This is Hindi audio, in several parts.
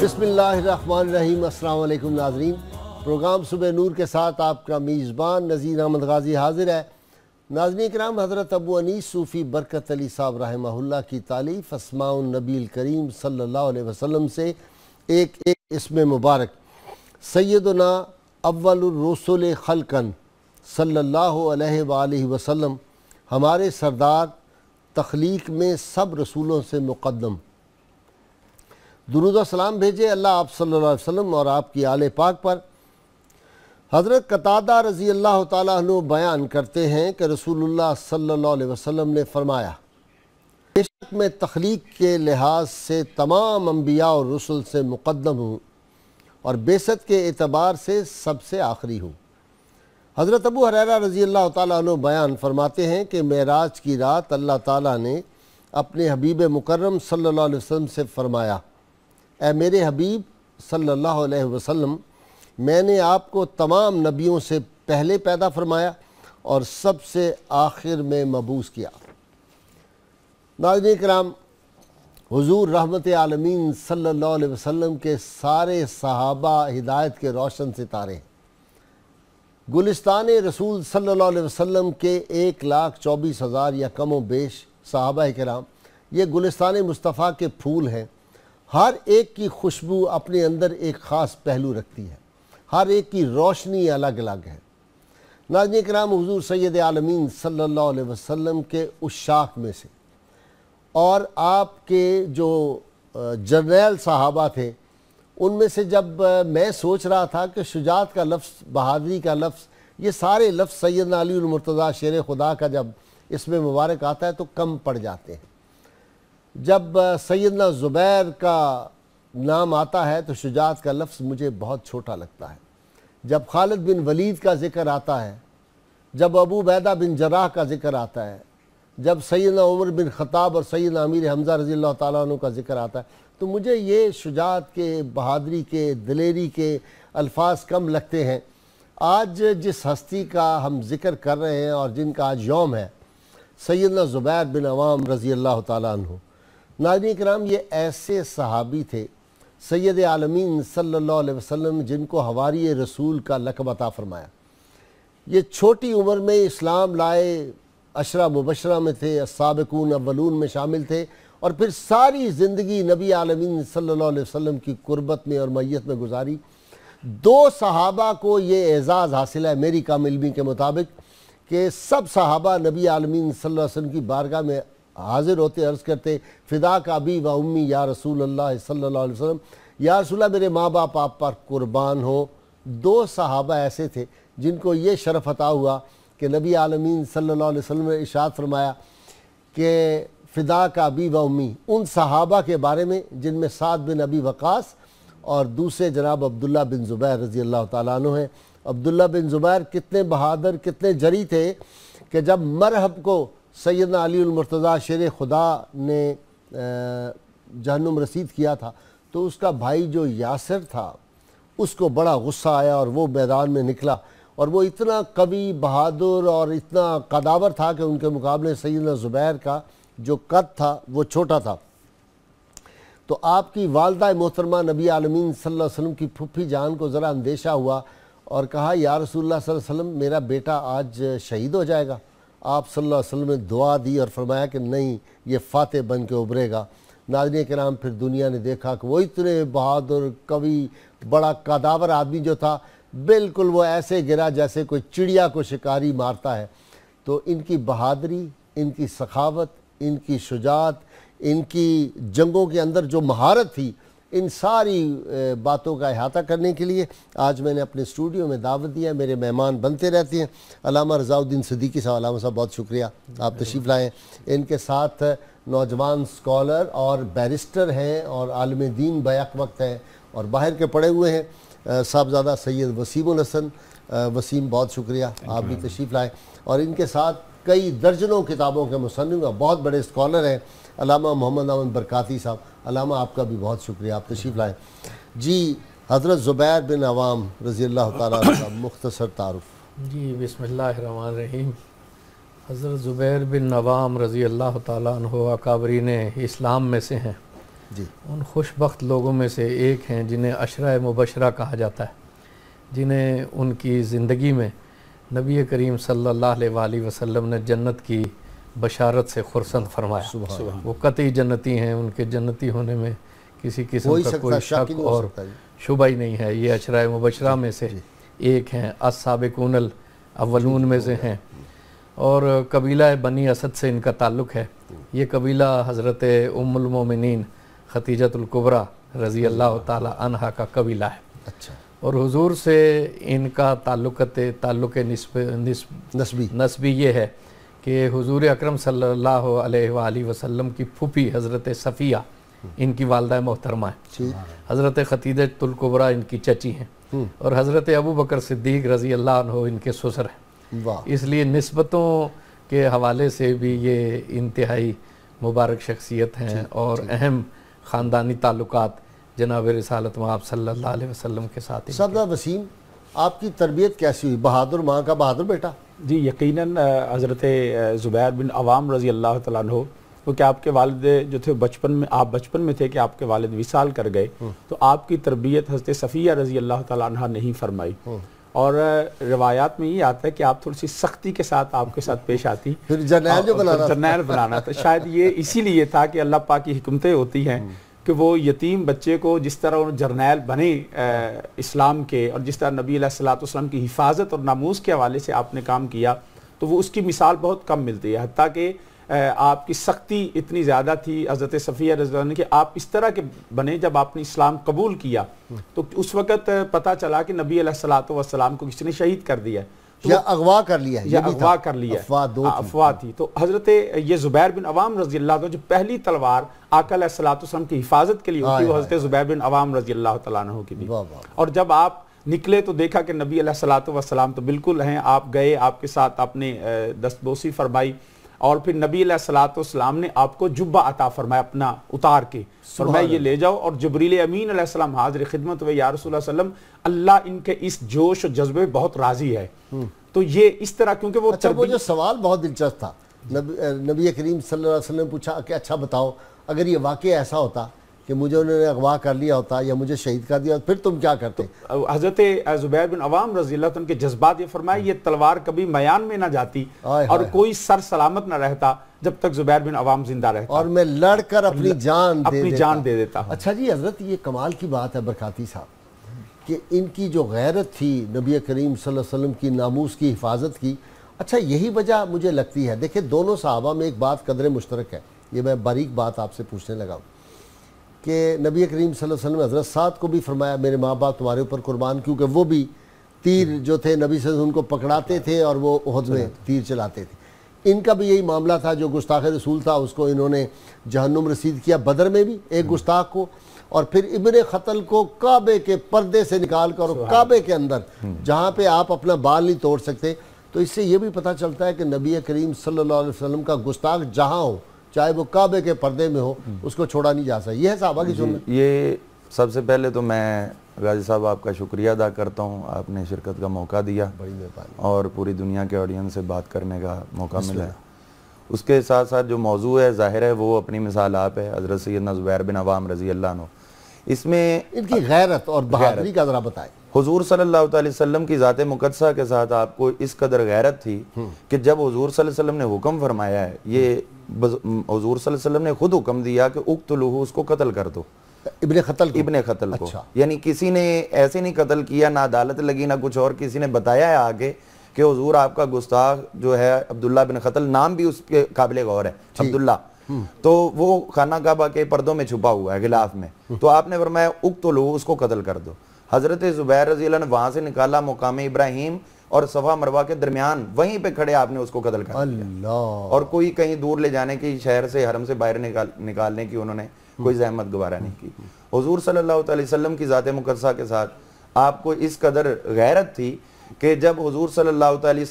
बिसमीम अल्लाम नाजरीन प्रोग्राम सुबह नूर के साथ आपका मेज़बान नज़ीर अहमद गाजी हाजिर है नाजन कराम हज़रत अबू अनीस सूफ़ी बरकत अली साहब रहमहुल्ला की तालीफ़ असमाउन नबील करीम सल्लल्लाहु अलैहि वसल्लम से एक एक इसमें मुबारक सैदना अव्वलरसोल खलकन सल्लल्लाहु अलैहि वसल्लम हमारे सरदार तख्लीक में सब रसूलों से मुक़दम दरुद सलाम भेजे अल्लाह आप सल्लल्लाहु अलैहि वसल्लम और आपकी आल पाक पर हज़रत कतादा रज़ी अल्लाह तु बयान करते हैं कि रसूलुल्लाह सल्लल्लाहु अलैहि वसल्लम ने फरमाया बेशक मैं तख्लीक के लिहाज से तमाम अम्बिया और रसुल से मुक़दम हूँ और बेसत के एतबार से सबसे आखिरी हूँ हज़रत अबू हरेरा रज़ी अल्लाह तु बयान फरमाते हैं कि महराज की रात अल्लाह ताला ने अपने हबीब मुकर्रम सल्लल्लाहु अलैहि वसल्लम से फ़रमाया ए मेरे हबीब सल्लल्लाहु अलैहि वसल्लम मैंने आपको तमाम नबियों से पहले पैदा फरमाया और सबसे आखिर में मबूस किया नाजन कराम हजूर रहमत आलमीन अलैहि वसल्लम के सारे सहाबा हिदायत के रोशन सितारे हैं गुलिस्तान रसूल सल्ला वसल्लम के एक लाख चौबीस हज़ार या कम बेश सहाबा कराम ये गुलिस्तान मुस्तफ़ा के फूल हैं हर एक की खुशबू अपने अंदर एक ख़ास पहलू रखती है हर एक की रोशनी अलग अलग है नाजन कराम हजूर सैद आलमीन सल्ला वसम के उस शाख में से और आपके जो जर्नैल साहबा थे उनमें से जब मैं सोच रहा था कि शुजात का लफ्ज़ बहादरी का लफ्ज़ ये सारे लफ्ज़ सैद अली मुर्तज़ा शेर खुदा का जब इसमें मुबारक आता है तो कम पड़ जाते हैं जब सैदना ज़ुबैर का नाम आता है तो शुजात का लफ्ज़ मुझे बहुत छोटा लगता है जब खालिद बिन वलीद का ज़िक्र आता है जब अबू बैदा बिन जराह का ज़िक्र आता है जब सैदना उमर बिन ख़ताब और सैद अमीर हमज़ा रज़ी तु का ज़िक्र आता है तो मुझे ये शुजात के बहादरी के दलेरी के अल्फाज कम लगते हैं आज जिस हस्ती का हम जिक्र कर रहे हैं और जिनका आज योम है सैदना ज़ुबैर बिन अवाम रज़ी अल्लाह तु नाजन कराम ये ऐसे सहाबी थे सैद आलमीन सल्ला वसम जिनको हवारी रसूल का लकबता फरमाया ये छोटी उम्र में इस्लाम लाए अशरा मुबशरा में थे सबकून अवलून में शामिल थे और फिर सारी ज़िंदगी नबी आलमीन सल्ला वसम की कुर्बत में और मैत में गुजारी दो सहाबा को ये एज़ाज़ हासिल है मेरी कामिलमी के मुताबिक कि सब सहाबा नबी आलमीन सल्लल्लाहु अलैहि वसल्लम की बारगाह में हाजिर होते अर्ज़ करते फ़िदा का अबी व उम्मी या रसूल अल्लाह सल्ला वसम या रसूल मेरे माँ बाप आप पर कुर्बान हो दो सहाबा ऐसे थे जिनको ये शरफ अता हुआ कि नबी आलमीन सल्ला वसम ने इशात फरमाया कि फ़िदा का अबी व उम्मी उन सहाबा के बारे में जिनमें साद बिन अबी वक़ास और दूसरे जनाब अब्दुल्ला बिन ज़ुबैर रज़ी अल्लाह ताली हैं अब्दुल्ला बिन ज़ुबैर कितने बहादुर कितने जरी थे कि जब मरहब को सैदना अली मुर्तज़ा शेर खुदा ने जहनुम रसीद किया था तो उसका भाई जो यासर था उसको बड़ा गुस्सा आया और वो मैदान में निकला और वो इतना कवि बहादुर और इतना कदावर था कि उनके मुकाबले सैदना ज़ुबैर का जो कद था वो छोटा था तो आपकी वालदा मोहतरमा नबी आलमीन सल्लल्लाहु अलैहि वसल्लम की फुफी जान को ज़रा अंदेशा हुआ और कहा या रसूल सल्लल्लाहु अलैहि वसल्लम मेरा बेटा आज शहीद हो जाएगा आप सल्लल्लाहु अलैहि वसल्लम ने दुआ दी और फरमाया कि नहीं ये फ़ातह बन के उभरेगा नाजन के नाम फिर दुनिया ने देखा कि वो इतने बहादुर कवि बड़ा कादावर आदमी जो था बिल्कुल वो ऐसे गिरा जैसे कोई चिड़िया को शिकारी मारता है तो इनकी बहादरी इनकी सखावत इनकी शुजात इनकी जंगों के अंदर जो महारत थी इन सारी बातों का अहाता करने के लिए आज मैंने अपने स्टूडियो में दावत दिया मेरे मेहमान बनते रहते हैं अलामा रजाउद्दीन सदीकी साहब अलामा साहब बहुत शुक्रिया आप तशरीफ़ लाएँ इनके साथ नौजवान स्कॉलर और बैरिस्टर हैं और आलम दीन बैक वक्त हैं और बाहर के पड़े हुए हैं साहबजादा सैयद वसीम हसन वसीम बहुत शुक्रिया आप भी तशरीफ़ लाएँ और इनके साथ कई दर्जनों किताबों के मुसनफ़ बहुत बड़े स्कॉलर हैं अलामा मोहम्मद अमन बरक़ाती साहब अलामा आपका भी बहुत शुक्रिया आप तशीफ लाएँ जी हज़रत ज़ुबैर बिन अवाम रज़ी अल्लाह ताली मुख्तसर तारफ़ जी बसमिल्ल रहीम हज़रत ज़ुबैर बिन नवाम रज़ी अल्लाह तकाबरी ने इस्लाम में से हैं जी उन खुशबक लोगों में से एक हैं जिन्हें अशरा मुबशरा कहा जाता है जिन्हें उनकी ज़िंदगी में नबी करीम सल्लल्लाहु अलैहि वसल्लम ने जन्नत की बशारत से खुरसंद फरमाया वो कतई जन्नती हैं उनके जन्नती होने में किसी किस्म का कोई शक और शुभ ही नहीं है ये अशरा मुबशरा में से एक हैं असाबिकूनल अवलून में से हैं और कबीला बनी असद से इनका ताल्लुक़ है ये कबीला हज़रत उमिन खतीजतुल्कुबरा रज़ी अल्लाह तह का कबीला है अच्छा और हुजूर से इनका ताल्लुक़ ताल्लुक़ नस्बी नस्बी ये है कि हजूर अक्रम सल्लल्लाहु वसलम की फूफी हज़रत सफ़िया हम्म। इनकी वालदा मोहतरमा है हज़रत ख़तीद तुलकुबरा इनकी चची हैं हम्म। और हज़रत अबू बकर सिद्दीक रज़ी अल्लाह इनके ससुर हैं इसलिए नस्बतों के हवाले से भी ये इंतहाई मुबारक शख्सियत हैं और अहम ख़ानदानी ताल्लुक जनाब रसालत आप सल्ला वसम के साथ सदा वसीम आपकी तरबियत कैसी हुई बहादुर माँ का बहादुर बेटा जी यकीनन हज़रत ज़ुबैर बिन अवाम रज़ी अल्लाह वो क्या आपके वालद जो थे बचपन में आप बचपन में थे कि आपके वालद विसाल कर गए तो आपकी तरबियत हज़रत सफ़िया रज़ी अल्लाह तह नहीं फरमाई और रवायात में ये आता है कि आप थोड़ी सी सख्ती के साथ आपके साथ पेश आती फिर जनैल जो बनाना जनैल बनाना था तो शायद ये इसीलिए था कि अल्लाह पाक की हुकमतें होती हैं कि वो यतीम बच्चे को जिस तरह उन जर्नैल बने इस्लाम के और जिस तरह नबी सलाम की हिफाजत और नामोज़ के हवाले से आपने काम किया तो वो उसकी मिसाल बहुत कम मिलती है हती कि आपकी सख्ती इतनी ज़्यादा थी हज़रत सफ़ी रजा कि आप इस तरह के बने जब आपने इस्लाम कबूल किया तो उस वक़्त पता चला कि नबी सलात वसलाम को किसने शहीद कर दिया है या अगवा कर लिया है या अगवा कर लिया अफवाह दो हाँ, अफवाह थी तो हजरत ये जुबैर बिन अवाम रजी अल्लाह जो पहली तलवार आकल सलाम की हिफाजत के लिए होती वो हजरत जुबैर बिन अवाम रजी अल्लाह तु की थी और जब आप निकले तो देखा कि नबी सलाम तो बिल्कुल हैं आप गए आपके साथ आपने दस्तबोसी फरमाई और फिर नबी सलाम ने आपको जुब्बा अता फरमाया अपना उतार के फरमाया ये ले जाओ और जबरील अमीन सलाम हाजिर खिदमत व या अल्लाह इनके इस जोश और जज्बे बहुत राजी है हम्म। तो ये इस तरह क्योंकि वो अच्छा वो जो सवाल बहुत दिलचस्प था नबी, करीम सल्लम पूछा कि अच्छा बताओ अगर ये वाक ऐसा होता कि मुझे उन्होंने अगवा कर लिया होता या मुझे शहीद कर दिया फिर तुम क्या करते तो हज़रत ज़ुबैर बिन अवाम रजील के जज्बात ये फरमाए ये तलवार कभी मयान में ना जाती और कोई सर सलामत ना रहता जब तक जुबैर बिन अवाम जिंदा रहता और मैं लड़कर अपनी जान अपनी जान दे देता अच्छा जी हज़रत ये कमाल की बात है बरकती साहब कि इनकी जो गैरत थी नबी करीम वसल्लम की नामूस की हिफाजत की अच्छा यही वजह मुझे लगती है देखिए दोनों साहबा में एक बात कदर मुश्तरक है ये मैं बारीक बात आपसे पूछने लगा हूँ कि नबी करीम वसल्लम हज़रत साद को भी फरमाया मेरे माँ बाप तुम्हारे ऊपर कुर्बान क्योंकि वो भी तीर जो थे नबी से उनको पकड़ाते थे और वो उहद में तीर चलाते थे इनका भी यही मामला था जो गुस्ताख रसूल था उसको इन्होंने जहन्नुम रसीद किया बदर में भी एक हम्म। गुस्ताख को और फिर इबन ख़तल को काबे के पर्दे से निकाल कर और काबे के अंदर हम्म। जहाँ पर आप अपना बाल नहीं तोड़ सकते तो इससे ये भी पता चलता है कि नबी करीम सल्लल्लाहु वसम का गुस्ताख जहाँ हो चाहे वो काबे के पर्दे में हो हम्म। उसको छोड़ा नहीं जा सकता ये है साहबा की सुन ये सबसे पहले तो मैं गाजी साहब आपका शुक्रिया अदा करता हूँ आपने शिरकत का मौका दिया और पूरी दुनिया के ऑडियंस से बात करने का मौका मिला है उसके साथ साथ जो मौजू है ज़ाहिर है वो अपनी मिसाल आप है हज़रत सैदना ज़ुबैर बिन अवाम रज़ी अल्लाह इसमें इनकी गैरत और बहादुरी का ज़रा बताएं हजूर सल्ला वसम की ज़ात मुकदसा के साथ आपको इस कदर गैरत थी हम्म। कि जब हजूर वसम ने हुक्म फरमाया है ये हजूर वसम ने खुद हुक्म दिया कि उक्त लूह उसको कत्ल कर दो इबन खतल इबन खतल को अच्छा। यानी किसी ने ऐसे नहीं कत्ल किया ना अदालत लगी ना कुछ और किसी ने बताया है आगे कि हजूर आपका गुस्ताख जो है अब्दुल्ला बिन खतल नाम भी उसके काबिल गौर है अब्दुल्ला तो वो खाना काबा के पर्दों में छुपा हुआ है गिलाफ में तो आपने फरमाया उक तो लो उसको कतल कर दो हजरत जुबैर रजी वहां से निकाला मुकाम इब्राहिम और सफा मरवा के दरमियान वहीं पे खड़े आपने उसको कतल कर दिया और कोई कहीं दूर ले जाने की शहर से हरम से बाहर निकाल निकालने की उन्होंने कोई जहमत गुबारा नहीं की हजूर सल्लाम की ज़ात मुकदसा के साथ आपको इस कदर गैरत थी कि जब हजूर सल्लल्लाहु अलैहि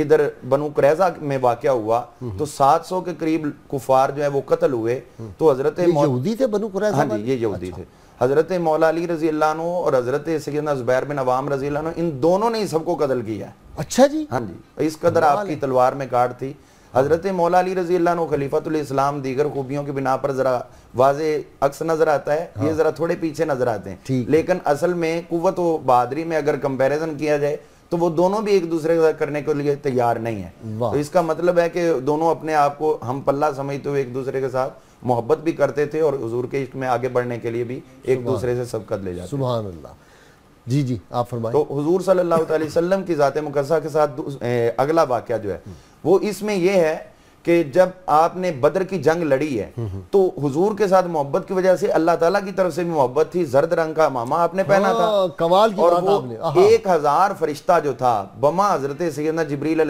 इधर बनु क्रैजा में वाक़ हुआ हम्म। तो 700 के करीब कुफार जो है वो कत्ल हुए हम्म। तो हजरत यहूदी थे बनु क्रैजा हाँ जी ये यहूदी अच्छा। थे हजरत मौला अली रजी अल्लाह और हजरत जुबैर बिन अवाम रजी इन दोनों ने ही सबको कतल किया है अच्छा जी हाँ जी इस कदर आपकी तलवार में काट थी हजरत मौला अली रजी अल्लाह दीगर खूबियों की बिना पर जरा वाज अक्स नजर आता है हाँ। ये जरा थोड़े पीछे नजर आते हैं लेकिन असल में कुत व बहादरी में अगर कंपेरिजन किया जाए तो वो दोनों भी एक दूसरे के साथ करने के लिए तैयार नहीं है तो इसका मतलब है कि दोनों अपने आप को हम पल्ला समझते हुए एक दूसरे के साथ मोहब्बत भी करते थे और हजूर के इश्क में आगे बढ़ने के लिए भी एक दूसरे से सबकत ले जाते जी जी आप फरमाए तो हजूर सल्लाम की ज़ात मुकदसा के साथ अगला वाक्य जो है वो इसमें यह है कि जब आपने बदर की जंग लड़ी है हम्म, हम्म। तो हुजूर के साथ मोहब्बत की वजह से अल्लाह ताला की तरफ से भी मोहब्बत थी जर्द रंग का मामा आपने पहना हाँ, था कमाल की और वो एक हजार फरिश्ता जो था बमा हजरत सैदना जबरील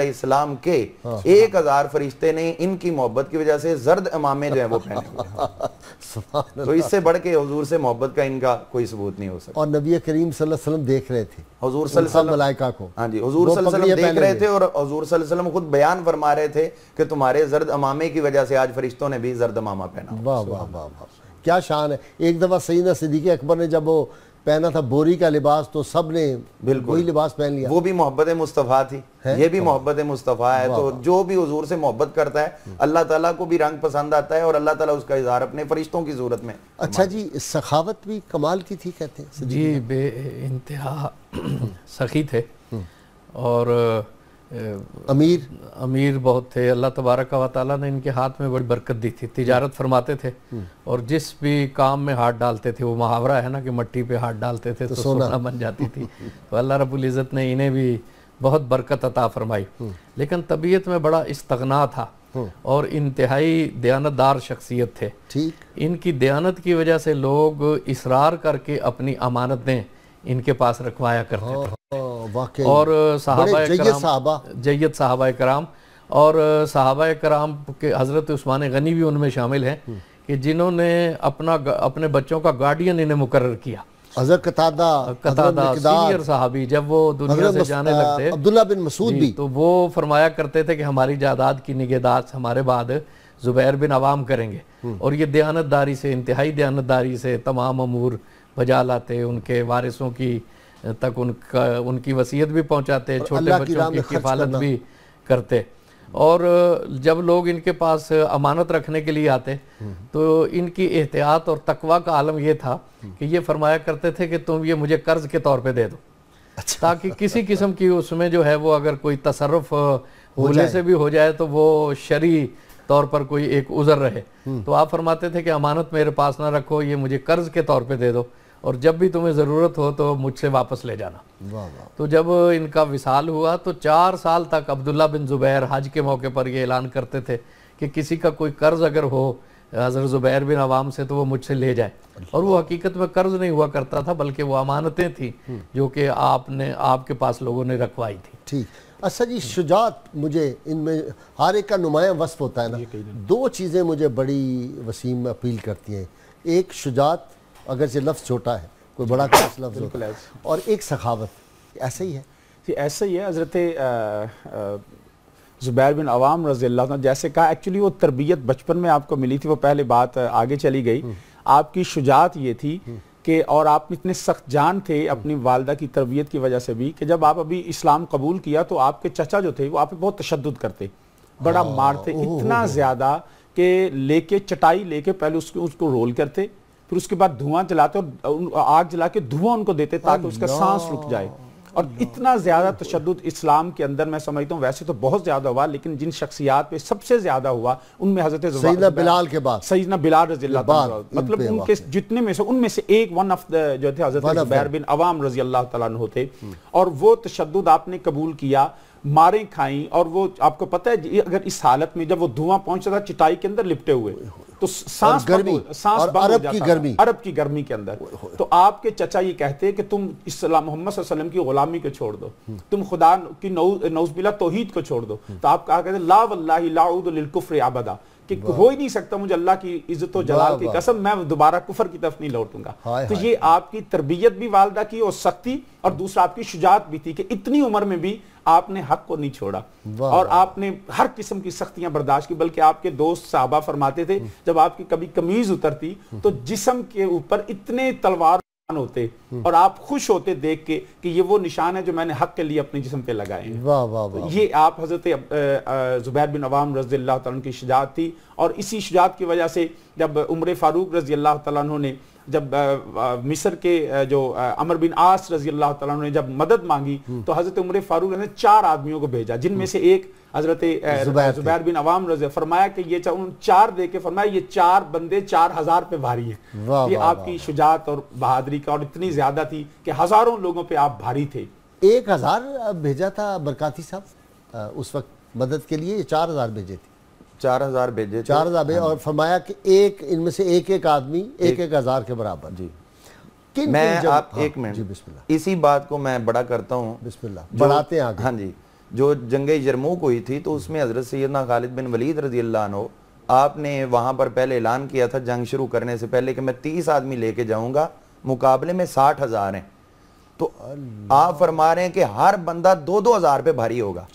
के हाँ। एक हजार फरिश्ते ने इनकी मोहब्बत की वजह से जर्द इमामे जो है वो पहने तो इससे बढ़ के हजूर से मोहब्बत का इनका कोई सबूत नहीं हो सकता और नबी करीम सल्लम देख रहे थे हजूर मलाइका को हाँ जी हजूर देख रहे थे और हजूर खुद बयान फरमा रहे थे कि तुम्हारे है जर्द अमामे की वजह से आज फरिश्तों ने भी जर्द अमामा पहना वाह वाह वाह वाह क्या शान है एक दफ़ा सईदा सिद्दीक अकबर ने जब वो पहना था बोरी का लिबास तो सब ने बिल्कुल वही लिबास पहन लिया वो भी मोहब्बत मुस्तफ़ा थी है? ये भी मोहब्बत मुस्तफ़ा है तो जो भी हजूर से मोहब्बत करता है हम्म। अल्लाह ताला को भी रंग पसंद आता है और अल्लाह ताला उसका इजहार अपने फरिश्तों की सूरत में अच्छा जी सखावत भी कमाल की थी कहते हैं जी बे इंतहा सखी थे हम्म। और अमीर अमीर बहुत थे अल्लाह तबारक व ने इनके हाथ में बड़ी बरकत दी थी तिजारत फरमाते थे हम्म। और जिस भी काम में हाथ डालते थे वो मुहावरा है ना कि मट्टी पे हाथ डालते थे तो, तो सोना बन जाती थी तो अल्लाह रब्बुल इज़्ज़त ने इन्हें भी बहुत बरकत अता फरमाई हम्म। लेकिन तबीयत में बड़ा इस्तगना था हम्म। और इंतहाई दयानतदार शख्सियत थे ठीक इनकी दयानत की वजह से लोग इसरार करके अपनी अमानतें इनके पास रखवाया करते हाँ, थे हाँ। और साहबा जैत साहबा कराम और साहबा कराम के हज़रत ऊस्मान गनी भी उनमें शामिल हैं हम्म। कि जिन्होंने अपना अपने बच्चों का गार्डियन इन्हें मुकर किया साहबी जब वो दुनिया से जाने लगते अब्दुल्ला बिन मसूद भी तो वो फरमाया करते थे कि हमारी जायदाद की निगेदाश हमारे बाद जुबैर बिन आवाम करेंगे हम्म। और ये दयानतदारी से इंतहाई दयानतदारी से तमाम अमूर बजा लाते उनके वारिसों की तक उनका उनकी वसीयत भी पहुंचाते छोटे बच्चों की किफालत भी करते और जब लोग इनके पास अमानत रखने के लिए आते हम्म। तो इनकी एहतियात और तकवा का आलम यह था हम्म। कि ये फरमाया करते थे कि तुम ये मुझे कर्ज के तौर पे दे दो अच्छा। ताकि किसी किस्म की उसमें जो है वो अगर कोई तसरफ होने से भी हो जाए तो वो शरी तौर पर कोई एक उज़र रहे हम्म। तो आप फरमाते थे कि अमानत मेरे पास ना रखो ये मुझे कर्ज के तौर पर दे दो और जब भी तुम्हें ज़रूरत हो तो मुझसे वापस ले जाना तो जब इनका विशाल हुआ तो चार साल तक अब्दुल्ला बिन ज़ुबैर हज के मौके पर ये ऐलान करते थे कि किसी का कोई कर्ज़ अगर हो हज़रत ज़ुबैर बिन आवाम से तो वो मुझसे ले जाए अच्छा। और वो हकीकत में कर्ज़ नहीं हुआ करता था बल्कि वो अमानतें थी हम्म। जो कि आपने आपके पास लोगों ने रखवाई थी ठीक अच्छा जी शुजात मुझे इनमें हर एक का नुमाया वस्फ होता है ना दो चीज़ें मुझे बड़ी वसीम अपील करती हैं एक शुजात अगर से लफ्ज़ छोटा है कोई बड़ा खास लफ्ज़ और एक सखावत ऐसा ही है जी ऐसा ही है हज़रत ज़ुबैर बिन अवाम रजी जैसे कहा एक्चुअली वो तरबियत बचपन में आपको मिली थी वो पहले बात आगे चली गई हम्म। आपकी शुजात ये थी हम्म। कि और आप इतने सख्त जान थे हम्म। अपनी वालदा की तरबियत की वजह से भी कि जब आप अभी इस्लाम कबूल किया तो आपके चचा जो थे वो आप बहुत तशद करते बड़ा हाँ, मारते इतना ज़्यादा कि लेके चटाई लेके पहले उसको उसको रोल करते फिर उसके बाद धुआं जलाते और आग जला के धुआं उनको देते ताकि उसका सांस रुक जाए और इतना ज़्यादा तशद इस्लाम के अंदर मैं समझता हूँ वैसे तो बहुत ज़्यादा हुआ लेकिन जिन शख्सियात पे सबसे ज़्यादा हुआ उनमें हज़रत बिलाल के बाद सईदना बिलाल रजी मतलब उनके जितने में से उनमें से एक वन ऑफ द जो थे हज़रत बैर बिन अवाम रजी अल्लाह तहोते और वो तशद आपने कबूल किया मारे खाई और वो आपको पता है अगर इस हालत में जब वो धुआं पहुंचता था चिटाई के अंदर लिपटे हुए तो सांस गर्मी सांस अरब की गर्मी अरब की गर्मी के अंदर तो आपके चचा ये कहते हैं कि तुम इस्लाम मोहम्मद सल्लम की गुलामी को छोड़ दो हम्म। तुम खुदा की नौ, नौजबिला तोहीद को छोड़ दो हम्म। तो आप कहा कहते ला वल्लाही लाउद आबदा कि हो ही नहीं सकता मुझे अल्लाह की इज्जत जलाल की कसम मैं दोबारा कुफर की तरफ नहीं लौटूंगा तो ये आपकी तरबियत भी वालदा की और सख्ती और दूसरा आपकी शुजात भी थी कि इतनी उम्र में भी आपने हक को नहीं छोड़ा और आपने हर किस्म की सख्तियां बर्दाश्त की बल्कि आपके दोस्त साहबा फरमाते थे हम्म। जब आपकी कभी कमीज उतरती हम्म। तो जिसम के ऊपर इतने तलवार होते हम्म। और आप खुश होते देख के कि ये वो निशान है जो मैंने हक के लिए अपने जिसम पे लगाए तो ये आप हजरत जुबैर बिन अवाम रजी अल्लाह की शिजात थी और इसी शिजात की वजह से जब उम्र फारूक रजी अल्लाह ने जब मिस्र के जो अमर बिन आस रजी अल्लाह ने जब मदद मांगी हम्म। तो हजरत उम्र फारूक ने चार आदमियों को भेजा जिनमें हम्म। से एक हजरत जुबैर बिन अवाम रज फरमाया कि ये उन चार दे के फरमाया ये चार बंदे चार हजार पे भारी हैं ये आपकी शुजात और बहादरी का और इतनी ज्यादा थी कि हजारों लोगों पे आप भारी थे एक हजार भेजा था बरकाती साहब उस वक्त मदद के लिए चार हजार भेजे थे चार हजार भेजे चार हजार भेजे हाँ। और फरमाया कि एक इनमें से एक एक आदमी एक एक हजार के बराबर जी किन मैं किन आप हाँ, एक मिनट इसी बात को मैं बड़ा करता हूँ बढ़ाते हैं हाँ जी जो जंग यरमूक हुई थी तो उसमें हजरत सैदना खालिद बिन वलीद रजी अल्लाह आपने वहां पर पहले ऐलान किया था जंग शुरू करने से पहले कि मैं तीस आदमी लेके जाऊंगा मुकाबले में साठ हजार हैं तो आप फरमा रहे हैं कि हर बंदा दो दो हजार पे भारी होगा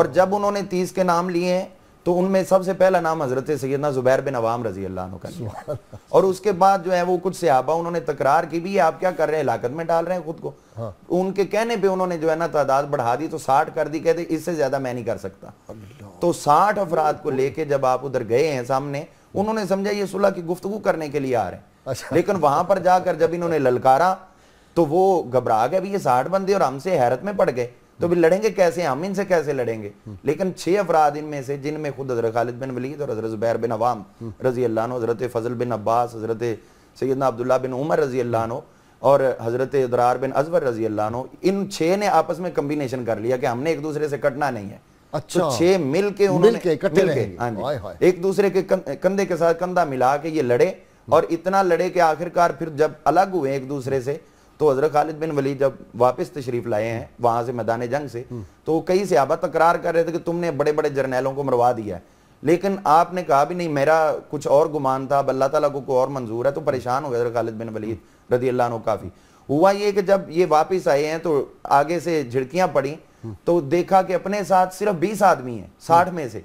और जब उन्होंने तीस के नाम लिए तो उनमें सबसे पहला नाम हजरत सैदना जुबैर बिन अवाम रजी अल्लाह का और उसके बाद जो है वो कुछ सियाबा उन्होंने तकरार की भी आप क्या कर रहे हैं हिलात में डाल रहे हैं खुद को हाँ। उनके कहने पे उन्होंने जो है ना तादाद बढ़ा दी तो साठ कर दी कहते इससे ज्यादा मैं नहीं कर सकता तो साठ अफराद को लेके जब आप उधर गए हैं सामने उन्होंने समझा ये सुलह की गुफ्तु करने के लिए आ रहे हैं अच्छा। लेकिन वहां पर जाकर जब इन्होंने ललकारा तो वो घबरा गए भी ये साठ बंदे और हमसे हैरत में पड़ गए तो भी लड़ेंगे कैसे हम इनसे कैसे लड़ेंगे लेकिन छह अफराद इनमें से जिनमें खुद हजरत खालिद बिन वलीद और हजरत जुबैर बिन अवाम रजी अल्लाह हजरत फजल बिन अब्बास हजरत सैदना अब्दुल्ला बिन उमर रजी अल्लाह और हजरत दरार बिन अजबर रजी अल्लाह इन छह ने आपस में कम्बिनेशन कर लिया कि हमने एक दूसरे से कटना नहीं है तो अच्छा तो छह मिल के उन्होंने मिल हाँ एक दूसरे के कंधे के साथ कंधा मिला के ये लड़े और इतना लड़े के आखिरकार फिर जब अलग हुए एक दूसरे से तो हज़रत खालिद बिन वली जब वापस तशरीफ़ लाए हैं वहां से मैदान जंग से हम्म। तो कई सियाबा तकरार कर रहे थे कि तुमने बड़े बड़े जर्नैलों को मरवा दिया है लेकिन आपने कहा भी नहीं मेरा कुछ और गुमान था अब अल्लाह तला को कोई और मंजूर है तो परेशान हो गए हज़रत खालिद बिन वली हम्म। रदी अल्लाह काफ़ी हुआ ये कि जब ये वापिस आए हैं तो आगे से झिड़कियां पड़ी हम्म। तो देखा कि अपने साथ सिर्फ बीस आदमी हैं साठ में से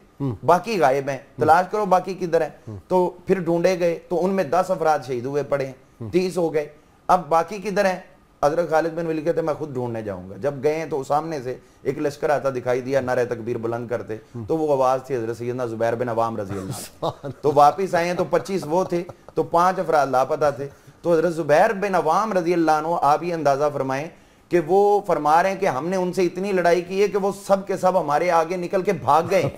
बाकी गायब हैं तलाश करो बाकी किधर है तो फिर ढूंढे गए तो उनमें दस अफराद शहीद हुए पड़े तीस हो गए अब बाकी किधर हैं हजरत खालिद बिन वली कहते मैं खुद ढूंढने जाऊंगा जब गए तो सामने से एक लश्कर आता दिखाई दिया नारे तकबीर बुलंद करते तो वो आवाज थी हजरत सैदना जुबैर बिन अवाम रजी तो वापिस आए तो पच्चीस वो थे तो पांच अफराद लापता थे तो हजरत जुबैर बिन अवाम रजी आप ही अंदाजा फरमाएं कि वो फरमा रहे हैं कि हमने उनसे इतनी लड़ाई की है कि वो सब के सब हमारे आगे निकल के भाग गए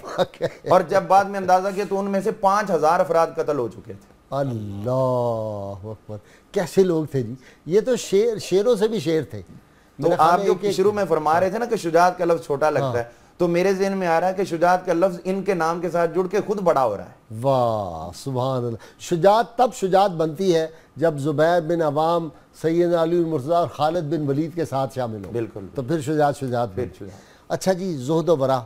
और जब बाद में अंदाजा किया तो उनमें से पांच हजार अफराद कतल हो चुके थे अल्लाह अकबर कैसे लोग थे जी ये तो शेर शेरों से भी शेर थे तो आप जो शुरू में फरमा रहे थे ना कि शुजात का लफ्ज छोटा लगता हाँ। है तो मेरे जहन में आ रहा है कि शुजात का लफ्ज इनके नाम के साथ जुड़ के खुद बड़ा हो रहा है वाह सुबह शुजात तब शुजात बनती है जब जुबैर बिन अवाम सैद अली मुर्जा और खालिद बिन वलीद के साथ शामिल हो बिल्कुल तो फिर शुजात शुजात फिर अच्छा जी जोहद वरा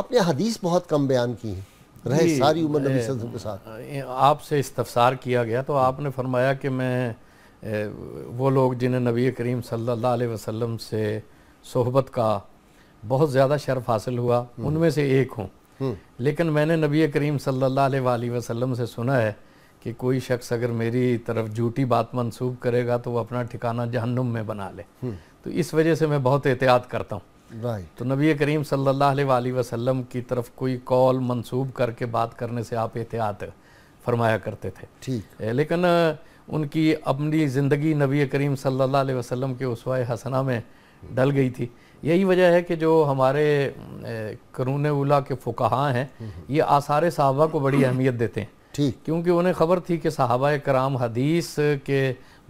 आपने हदीस बहुत कम बयान की है रहे सारी उम्र नबी वसल्लम के साथ आपसे इस्तफसार किया गया तो आपने फरमाया कि मैं वो लोग जिन्हें नबी करीम सल्लल्लाहु अलैहि वसल्लम से सोहबत का बहुत ज़्यादा शर्फ हासिल हुआ हम्म। उनमें से एक हूँ हम्म। लेकिन मैंने नबी करीम सल्लल्लाहु अलैहि वसल्लम से सुना है कि कोई शख्स अगर मेरी तरफ झूठी बात मंसूब करेगा तो वो अपना ठिकाना जहन्नुम में बना ले हम्म। तो इस वजह से मैं बहुत एहतियात करता हूँ तो नबी करीम सल्लल्लाहु अलैहि वसल्लम की तरफ कोई कॉल मंसूब करके बात करने से आप एहतियात फरमाया करते थे ठीक लेकिन उनकी अपनी ज़िंदगी नबी करीम सल्लल्लाहु अलैहि वसल्लम के उसवाए हसना में डल गई थी यही वजह है कि जो हमारे करून उला के फ़ुकाहा हैं हम्म। ये आसार साहबा को बड़ी अहमियत देते हैं ठीक क्योंकि उन्हें खबर थी कि साहबा कराम हदीस के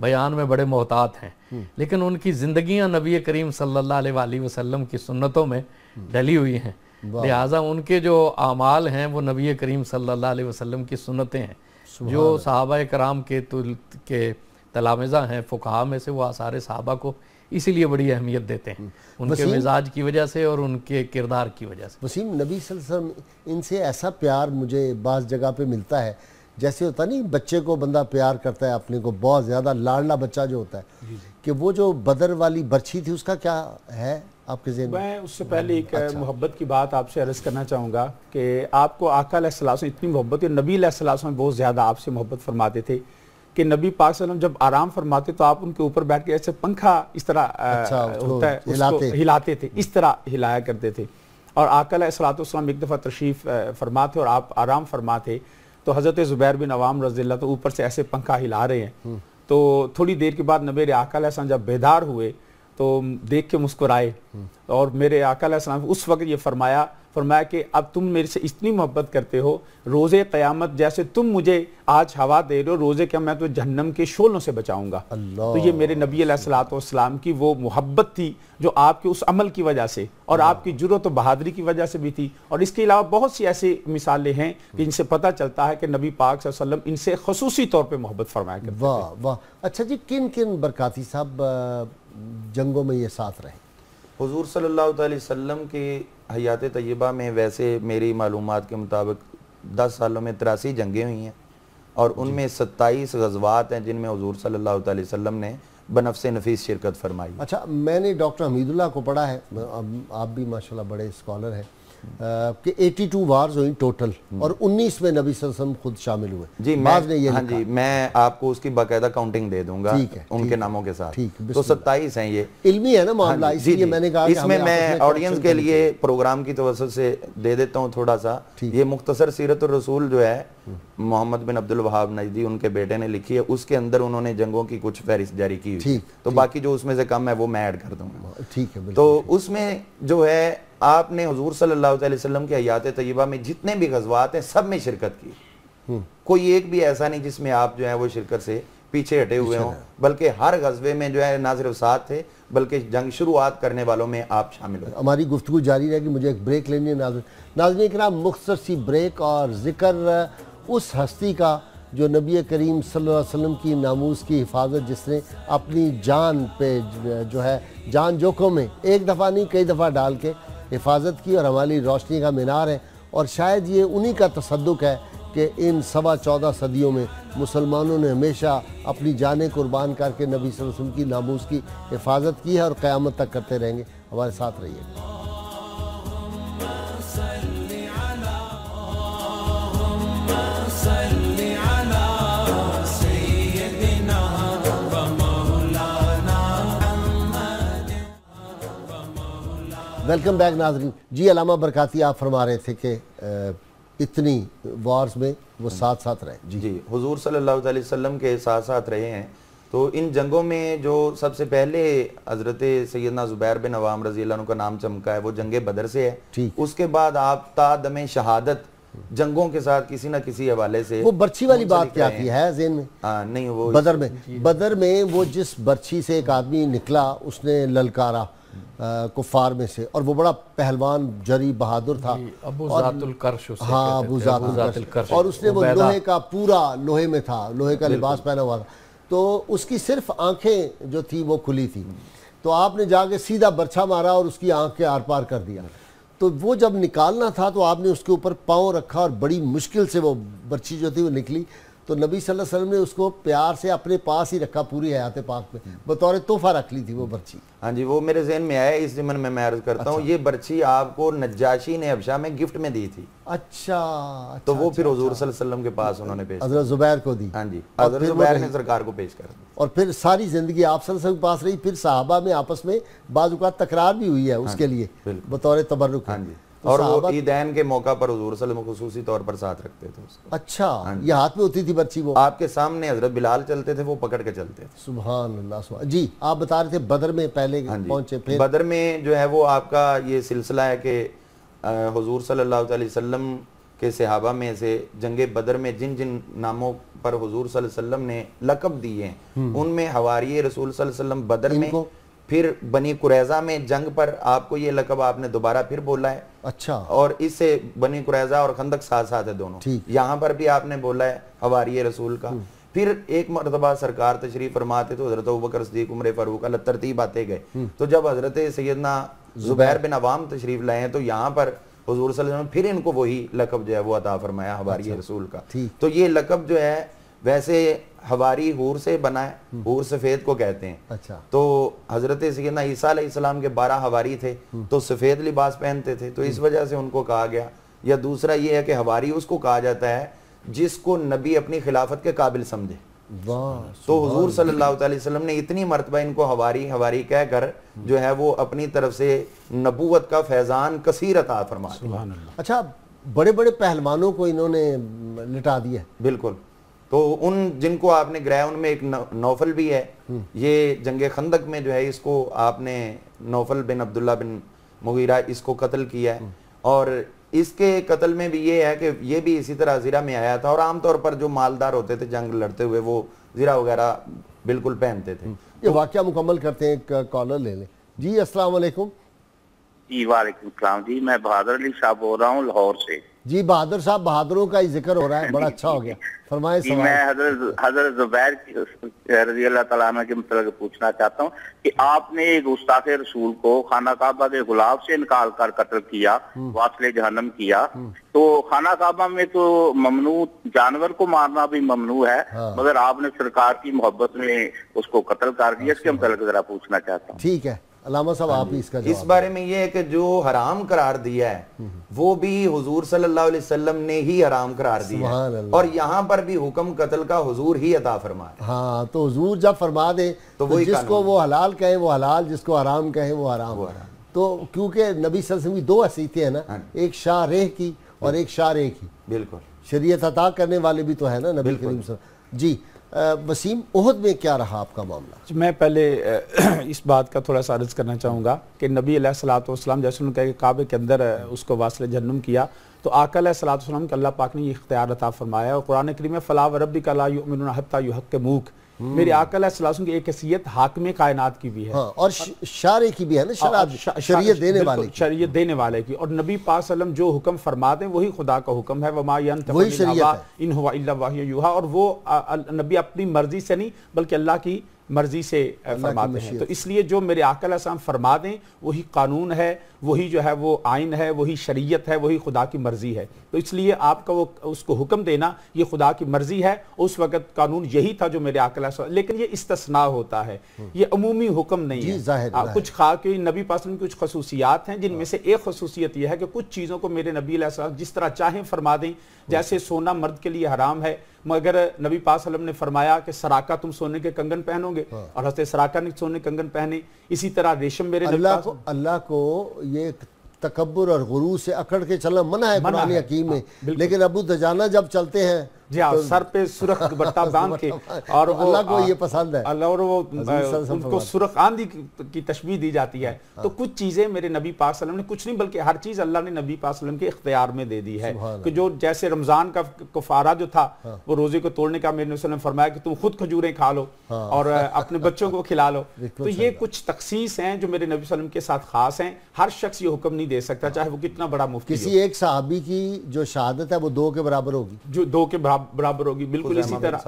बयान में बड़े मोहतात हैं हम्म। लेकिन उनकी ज़िंदगियां नबी करीम सल्लाम की सुन्नतों में हम्म। ढली हुई हैं लिहाजा उनके जो अमाल हैं वो नबी करीम सल्लाम की सुन्नतें हैं जो सहाबा कराम के तुल के तलामज़ा हैं फ़ुकहा में से वो आसार साहबा को इसीलिए बड़ी अहमियत देते हैं हम्म। उनके मिजाज की वजह से और उनके किरदार की वजह से वसीम नबी इनसे ऐसा प्यार मुझे बाज़ जगह पर मिलता है जैसे होता नहीं बच्चे को बंदा प्यार करता है अपने को बहुत ज़्यादा लाडला बच्चा जो होता है कि वो जो बदर वाली बर्छी थी उसका क्या है आपके जेब मैं उससे पहले एक अच्छा। मोहब्बत की बात आपसे अर्ज़ करना चाहूँगा कि आपको आका सलास इतनी मोहब्बत है नबी सलासम बहुत ज़्यादा आपसे मोहब्बत फरमाते थे कि नबी पाक सलम जब आराम फरमाते तो आप उनके ऊपर बैठ के ऐसे पंखा इस तरह अच्छा, होता है हिलाते हिलाते थे इस तरह हिलाया करते थे और आकल सलात एक दफ़ा तशरीफ़ फरमा थे और आप आराम फरमाते थे तो हज़रत ज़ुबैर बिन अवाम रजील्ला तो ऊपर से ऐसे पंखा हिला रहे हैं हम्म। तो थोड़ी देर के बाद नबेर आकाल जब बेदार हुए तो देख के मुस्कुराए हम्म। और मेरे आकाल उस वक्त ये फरमाया फरमाया कि अब तुम मेरे से इतनी मोहब्बत करते हो रोज़े क़यामत जैसे तुम मुझे आज हवा दे रहे हो रोज़े क्या मैं तो जहन्नम के शोलों से बचाऊंगा तो ये मेरे नबी सलाम की वो मोहब्बत थी जो आपके उस अमल की वजह से और आपकी जुरत और बहादुरी की वजह से भी थी और इसके अलावा बहुत सी ऐसी मिसालें हैं कि इनसे पता चलता है कि नबी पाक वसल्लम इनसे खसूसी तौर पर मोहब्बत फरमाया करते वाह वाह अच्छा जी किन किन बरकती साहब जंगों में ये साथ रहे हजूर सल्ला वसम के हयात तयबा में वैसे मेरी मालूम के मुताबिक दस सालों में तिरासी जंगें हुई हैं और उनमें सत्ताईस गजबात हैं जिनमें हजूर सल्ला वसम ने बनफ नफीस शिरकत फरमाई अच्छा मैंने डॉक्टर हमीदुल्ला को पढ़ा है आप भी माशाल्लाह बड़े स्कॉलर हैं कि 82 वार्स हुई टोटल हम्म। और 19 में नबी सल्लम खुद शामिल हुए जी मैं, ने ये हाँ जी मैं आपको उसकी बाकायदा काउंटिंग दे दूंगा ठीक है उनके ठीक, नामों के साथ ठीक तो सत्ताईस हैं ये इल्मी है ना मामला हाँ इसलिए मैंने कहा इसमें मैं ऑडियंस के लिए प्रोग्राम की तवस से दे देता हूँ थोड़ा सा ये मुख्तसर सीरत रसूल जो है हम्म। मोहम्मद बिन अब्दुल वहाब नजदी उनके बेटे ने लिखी है उसके अंदर उन्होंने जंगों की कुछ फहरिस्त जारी की थी तो बाकी जो उसमें से कम है वो मैं ऐड कर दूंगा ठीक है तो उसमें जो है आपने हजूर सल्ला वसम के हयात तयबा में जितने भी गजवात हैं सब में शिरकत की हम्म। कोई एक भी ऐसा नहीं जिसमें आप जो है वो शिरकत से पीछे हटे हुए हों बल्कि हर गजबे में जो है ना सिर्फ साथ थे बल्कि जंग शुरुआत करने वालों में आप शामिल हो हमारी गुफ्तु जारी रहेगी मुझे एक ब्रेक लेनी है नाजन एक नाम मुख्तर सी ब्रेक और जिक्र उस हस्ती का जो नबी करीम वसल्लम की नामूस की हिफाजत जिसने अपनी जान पे जो है जान जोखों में एक दफ़ा नहीं कई दफ़ा डाल के हिफाजत की और हमारी रोशनी का मीनार है और शायद ये उन्हीं का तसदक है कि इन सवा चौदह सदियों में मुसलमानों ने हमेशा अपनी जानें कुर्बान करके नबी वसम की नामूस की हिफाजत की है और क़्यामत तक करते रहेंगे हमारे साथ रहिएगा वेलकम बैक नाजरीन जी अलामा बरकाती आप फरमा रहे थे कि इतनी वार्स में वो साथ साथ रहे जी जी हजूर सल्लल्लाहु अलैहि वसल्लम के साथ साथ रहे हैं तो इन जंगों में जो सबसे पहले हजरत सैदना ज़ुबैर बिन अवाम रजी का नाम चमका है वो जंग बदर से है उसके बाद आप तादम शहादत जंगों के साथ किसी ना किसी हवाले से वो बर्ची वाली बात क्या आती है जेन में आ, नहीं वो बदर में बदर में वो जिस बर्ची से एक आदमी निकला उसने ललकारा कुफार में से और वो बड़ा पहलवान जरी बहादुर था हाँ अबू जातुल और उसने वो लोहे का पूरा लोहे में था लोहे का लिबास पहना हुआ था तो उसकी सिर्फ आंखें जो थी वो खुली थी तो आपने जाके सीधा बर्छा मारा और उसकी आंख के आर पार कर दिया तो वो जब निकालना था तो आपने उसके ऊपर पाँव रखा और बड़ी मुश्किल से वो बर्छी जो थी वो निकली तो नबी सल्लल्लाहु अलैहि वसल्लम ने उसको प्यार से अपने पास ही रखा पूरी हयात पाक में हम्म। बतौर तोहफा रख ली थी वो बर्ची हाँ जी वो मेरे जहन में आया इस जमन में मैं अर्ज करता अच्छा। हूँ ये बर्ची आपको नजाशी ने अबशा में गिफ्ट में दी थी अच्छा, तो वो अच्छा, फिर हजूर अच्छा। वसल्लम के पास उन्होंने पेश हजरत जुबैर को दी हाँ जी हजरत जुबैर ने सरकार को पेश कर और फिर सारी जिंदगी आप सल्लल्लाहु अलैहि वसल्लम के पास रही फिर साहबा में आपस में बाजुकात तकरार भी हुई है हाँ उसके लिए बतौर तबरुक हाँ जी तो और वो ईदैन के मौका पर हजूर खसूसी तौर पर साथ रखते थे उसको अच्छा हाँ ये हाथ में होती थी बच्ची वो आपके सामने हजरत बिलाल चलते थे वो पकड़ के चलते थे सुबहान अल्लाह जी आप बता रहे थे बदर में पहले हाँ पहुंचे फिर बदर में जो है वो आपका ये सिलसिला है कि हजूर सल्ला वसम के सहाबा में से जंगे बदर में जिन जिन नामों पर हजूर वसम ने लकब दिए हैं हम्म। उनमें हवारी रसूल वसम बदर में फिर बनी कुरैजा में जंग पर आपको ये लकब आपने दोबारा फिर बोला है अच्छा और इससे बनी कुरैजा और खंदक साथ साथ है दोनों यहाँ पर भी आपने बोला है हवारी रसूल का हम्म। फिर एक मरतबा सरकार तशरीफ फरमाते तो हजरत बकर सदीक उम्र फारूक अल तरतीब आते गए हम्म। तो जब हजरत सैदना जुबैर बिन अवाम तशरीफ लाए तो यहाँ पर हजूर वसल्लम फिर इनको वही लकब जो है वो अता फरमाया हवारी अच्छा। रसूल का तो ये लकब जो है वैसे हवारी हूर से बना है हम्म। हूर सफेद को कहते हैं अच्छा तो हजरत सिकंदा ईसा के बारह हवारी थे हम्म। तो सफेद लिबास पहनते थे तो इस हम्म। वजह से उनको कहा गया या दूसरा ये है कि हवारी उसको कहा जाता है जिसको नबी अपनी खिलाफत के काबिल समझे तो हजूर सल्लाम ने इतनी मरतबा इनको हवारी हवारी कहकर जो है वो अपनी तरफ से नबूत का फैजान कसीर अता फरमा अच्छा बड़े बड़े पहलवानों को इन्होंने लिटा दिया बिल्कुल तो उन जिनको आपने ग्रह उनमें एक नौफल भी है हम्म। ये जंगे खंदक में जो है इसको आपने नौफल बिन अब्दुल्ला बिन मुगीरा इसको कत्ल किया है हम्म। और इसके कत्ल में भी ये है कि ये भी इसी तरह जीरा में आया था और आमतौर पर जो मालदार होते थे जंग लड़ते हुए वो जीरा वगैरह बिल्कुल पहनते थे हम्म। ये तो वाक्य मुकम्मल करते हैं एक कॉलर ले लें जी असलाकुम जी वालेकुम जी मैं बहादुर अली साहब बोल रहा हूँ लाहौर से जी बहादुर साहब बहादुरों का ही जिक्र हो रहा है बड़ा अच्छा हो गया फरमाए मैं हजरत हजरत जुबैर रजी अल्लाह तला के मतलब पूछना चाहता हूँ कि आपने एक गुस्ताख रसूल को खाना काबा के गुलाब से निकाल कर कत्ल किया हम्म। वासले जहनम किया हम्म। तो खाना काबा में तो ममनू जानवर को मारना भी ममनू है हाँ। मगर आपने सरकार की मोहब्बत में उसको कत्ल कर दिया इसके मतलब जरा पूछना चाहता हूँ ठीक है अलामा साहब आप ही इसका हाँ इस बारे में ये है कि जो हराम करार दिया है हम्म, हम्म। वो भी हुजूर सल्लल्लाहु अलैहि वसल्लम ने ही हराम करार दिया है और यहाँ पर भी हुक्म कत्ल का हुजूर ही अता फरमा हाँ तो हुजूर जब फरमा दे तो, तो जिसको वो हलाल कहे वो हलाल जिसको आराम कहे वो आराम वो हराम। तो क्योंकि नबी वसल्लम की दो हसीतें हैं ना हाँ एक शाह रेह की और एक शाह रेह की बिल्कुल शरीय अता करने वाले भी तो है ना नबी करीम जी वसीम ओहद में क्या रहा आपका मामला मैं पहले इस बात का थोड़ा सा अर्ज करना चाहूँगा कि नबी सलाम जैसे उन्होंने कहा कि काबे के अंदर उसको वासिल जन्म किया तो आकल सलाम के अल्लाह पाक ने ये इख्तियार अता फरमाया और कुरान करीम फ़लाह रबी कला युमिन हत्ता युहक के हम्म। मेरी अकल है की एक हैसियत हाकम कायनात की भी है हाँ, और शारे की भी है ना हाँ, शराब शरीय देने वाले शरीय देने वाले की और नबी पासलम जो हुक्म फरमा हैं वही खुदा का हुक्म है वमा इन हुआ और वो नबी अपनी मर्जी से नहीं बल्कि अल्लाह की मर्जी से फरमाते हैं तो इसलिए जो मेरे आकल असम फरमा दें वही कानून है वही जो है वो आइन है वही शरीयत है वही खुदा की मर्जी है तो इसलिए आपका वो उसको हुक्म देना ये खुदा की मर्जी है उस वक्त कानून यही था जो मेरे आकल असम लेकिन ये इस्तना होता है हम्म। ये अमूमी हुक्म नहीं है जाहिर, आ, हाँ, कुछ खा के नबी पासन की कुछ खसूसियात हैं जिनमें हाँ। से एक खसूसियत यह है कि कुछ चीज़ों को मेरे नबी जिस तरह चाहें फरमा दें जैसे सोना मर्द के लिए हराम है मगर नबी पाक ने फरमाया कि सराका तुम सोने के कंगन पहनोगे हाँ। और हंसते सराका ने सोने कंगन पहने इसी तरह रेशम मेरे अल्लाह को अल्लाह को ये तकबर और गुरू से अकड़ के चलना मना है मना है, हकीम हाँ, लेकिन अबू दजाना जब चलते हैं जी हाँ तो सर पे सुरख दुपट्टा बांध के और वो अल्लाह को ये पसंद है अल्लाह और वो उनको सुरख आंधी की तशबी दी जाती है हाँ। तो कुछ चीज़ें मेरे नबी पाक ने कुछ नहीं बल्कि हर चीज़ अल्लाह ने नबी पाक के इख्तियार में दे दी है कि जो जैसे रमज़ान का कुफारा जो था हाँ। वो रोज़े को तोड़ने का मेरे नबी फरमाया कि तुम खुद खजूरें खा लो हाँ। और अपने बच्चों को खिला लो तो ये कुछ तखसीस हैं जो मेरे नबी वसल्लम के साथ खास हैं हर शख्स ये हुक्म नहीं दे सकता चाहे वो कितना बड़ा मुफ्त किसी एक सहाबी की जो शहादत है वो दो के बराबर होगी जो दो के बराबर बराबर होगी बिल्कुल इसी तरह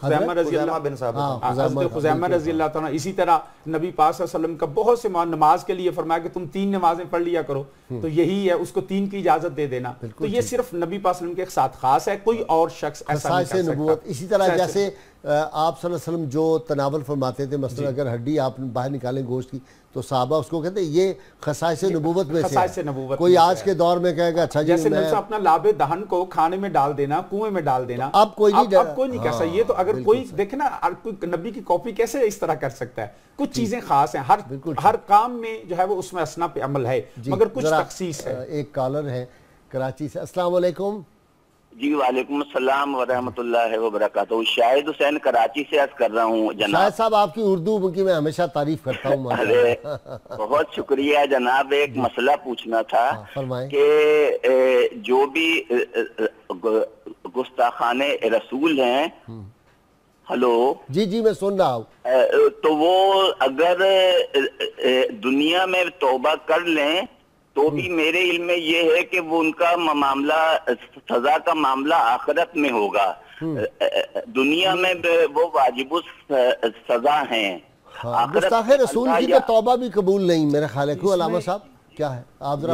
खुजैमा रजी अल्लाह हाँ, हाँ, इसी तरह नबी पाक वसल्लम का बहुत से नमाज के लिए फरमाया कि तुम तीन नमाजें पढ़ लिया करो हम्म। तो यही है उसको तीन की इजाजत दे देना तो ये सिर्फ नबी पाक के साथ खास है कोई और शख्स ऐसा इसी तरह जैसे आप वसल्लम जो तनावल फरमाते थे मसल अगर हड्डी आप बाहर निकालें गोश्त की तो साहबा उसको कहते हैं ये खसाइस नबूवत में से से नबूवत कोई आज के दौर में कहेगा अच्छा जैसे मैं अपना लाभ दहन को खाने में डाल देना कुएं में डाल देना अब तो कोई नहीं अब कोई नहीं कह सकता हाँ, ये तो अगर कोई देखे ना नबी की कॉपी कैसे इस तरह कर सकता है कुछ चीजें खास हैं हर हर काम में जो है वो उसमें असना पे अमल है मगर कुछ तखसीस है एक कॉलर है कराची से अस्सलाम वालेकुम जी वालेकुम असलम वरहमतुल्ला वबरक शाहिद हुसैन कराची से अर्ज कर रहा हूँ जनाब साहब आपकी उर्दू की मैं हमेशा तारीफ करता हूँ अरे बहुत शुक्रिया जनाब एक मसला पूछना था हाँ, कि जो भी गुस्ताखान रसूल हैं हेलो हम्म। जी जी मैं सुन रहा हूँ तो वो अगर दुनिया में तोबा कर लें तो भी हम्म। मेरे इल्म में ये है कि वो उनका मामला सजा का मामला आखिरत में होगा हम्म। दुनिया हम्म। में वो वाजिब सजा हाँ, है हाँ, रसूल की तो तौबा भी कबूल नहीं मेरे ख्याल साहब क्या है आप जरा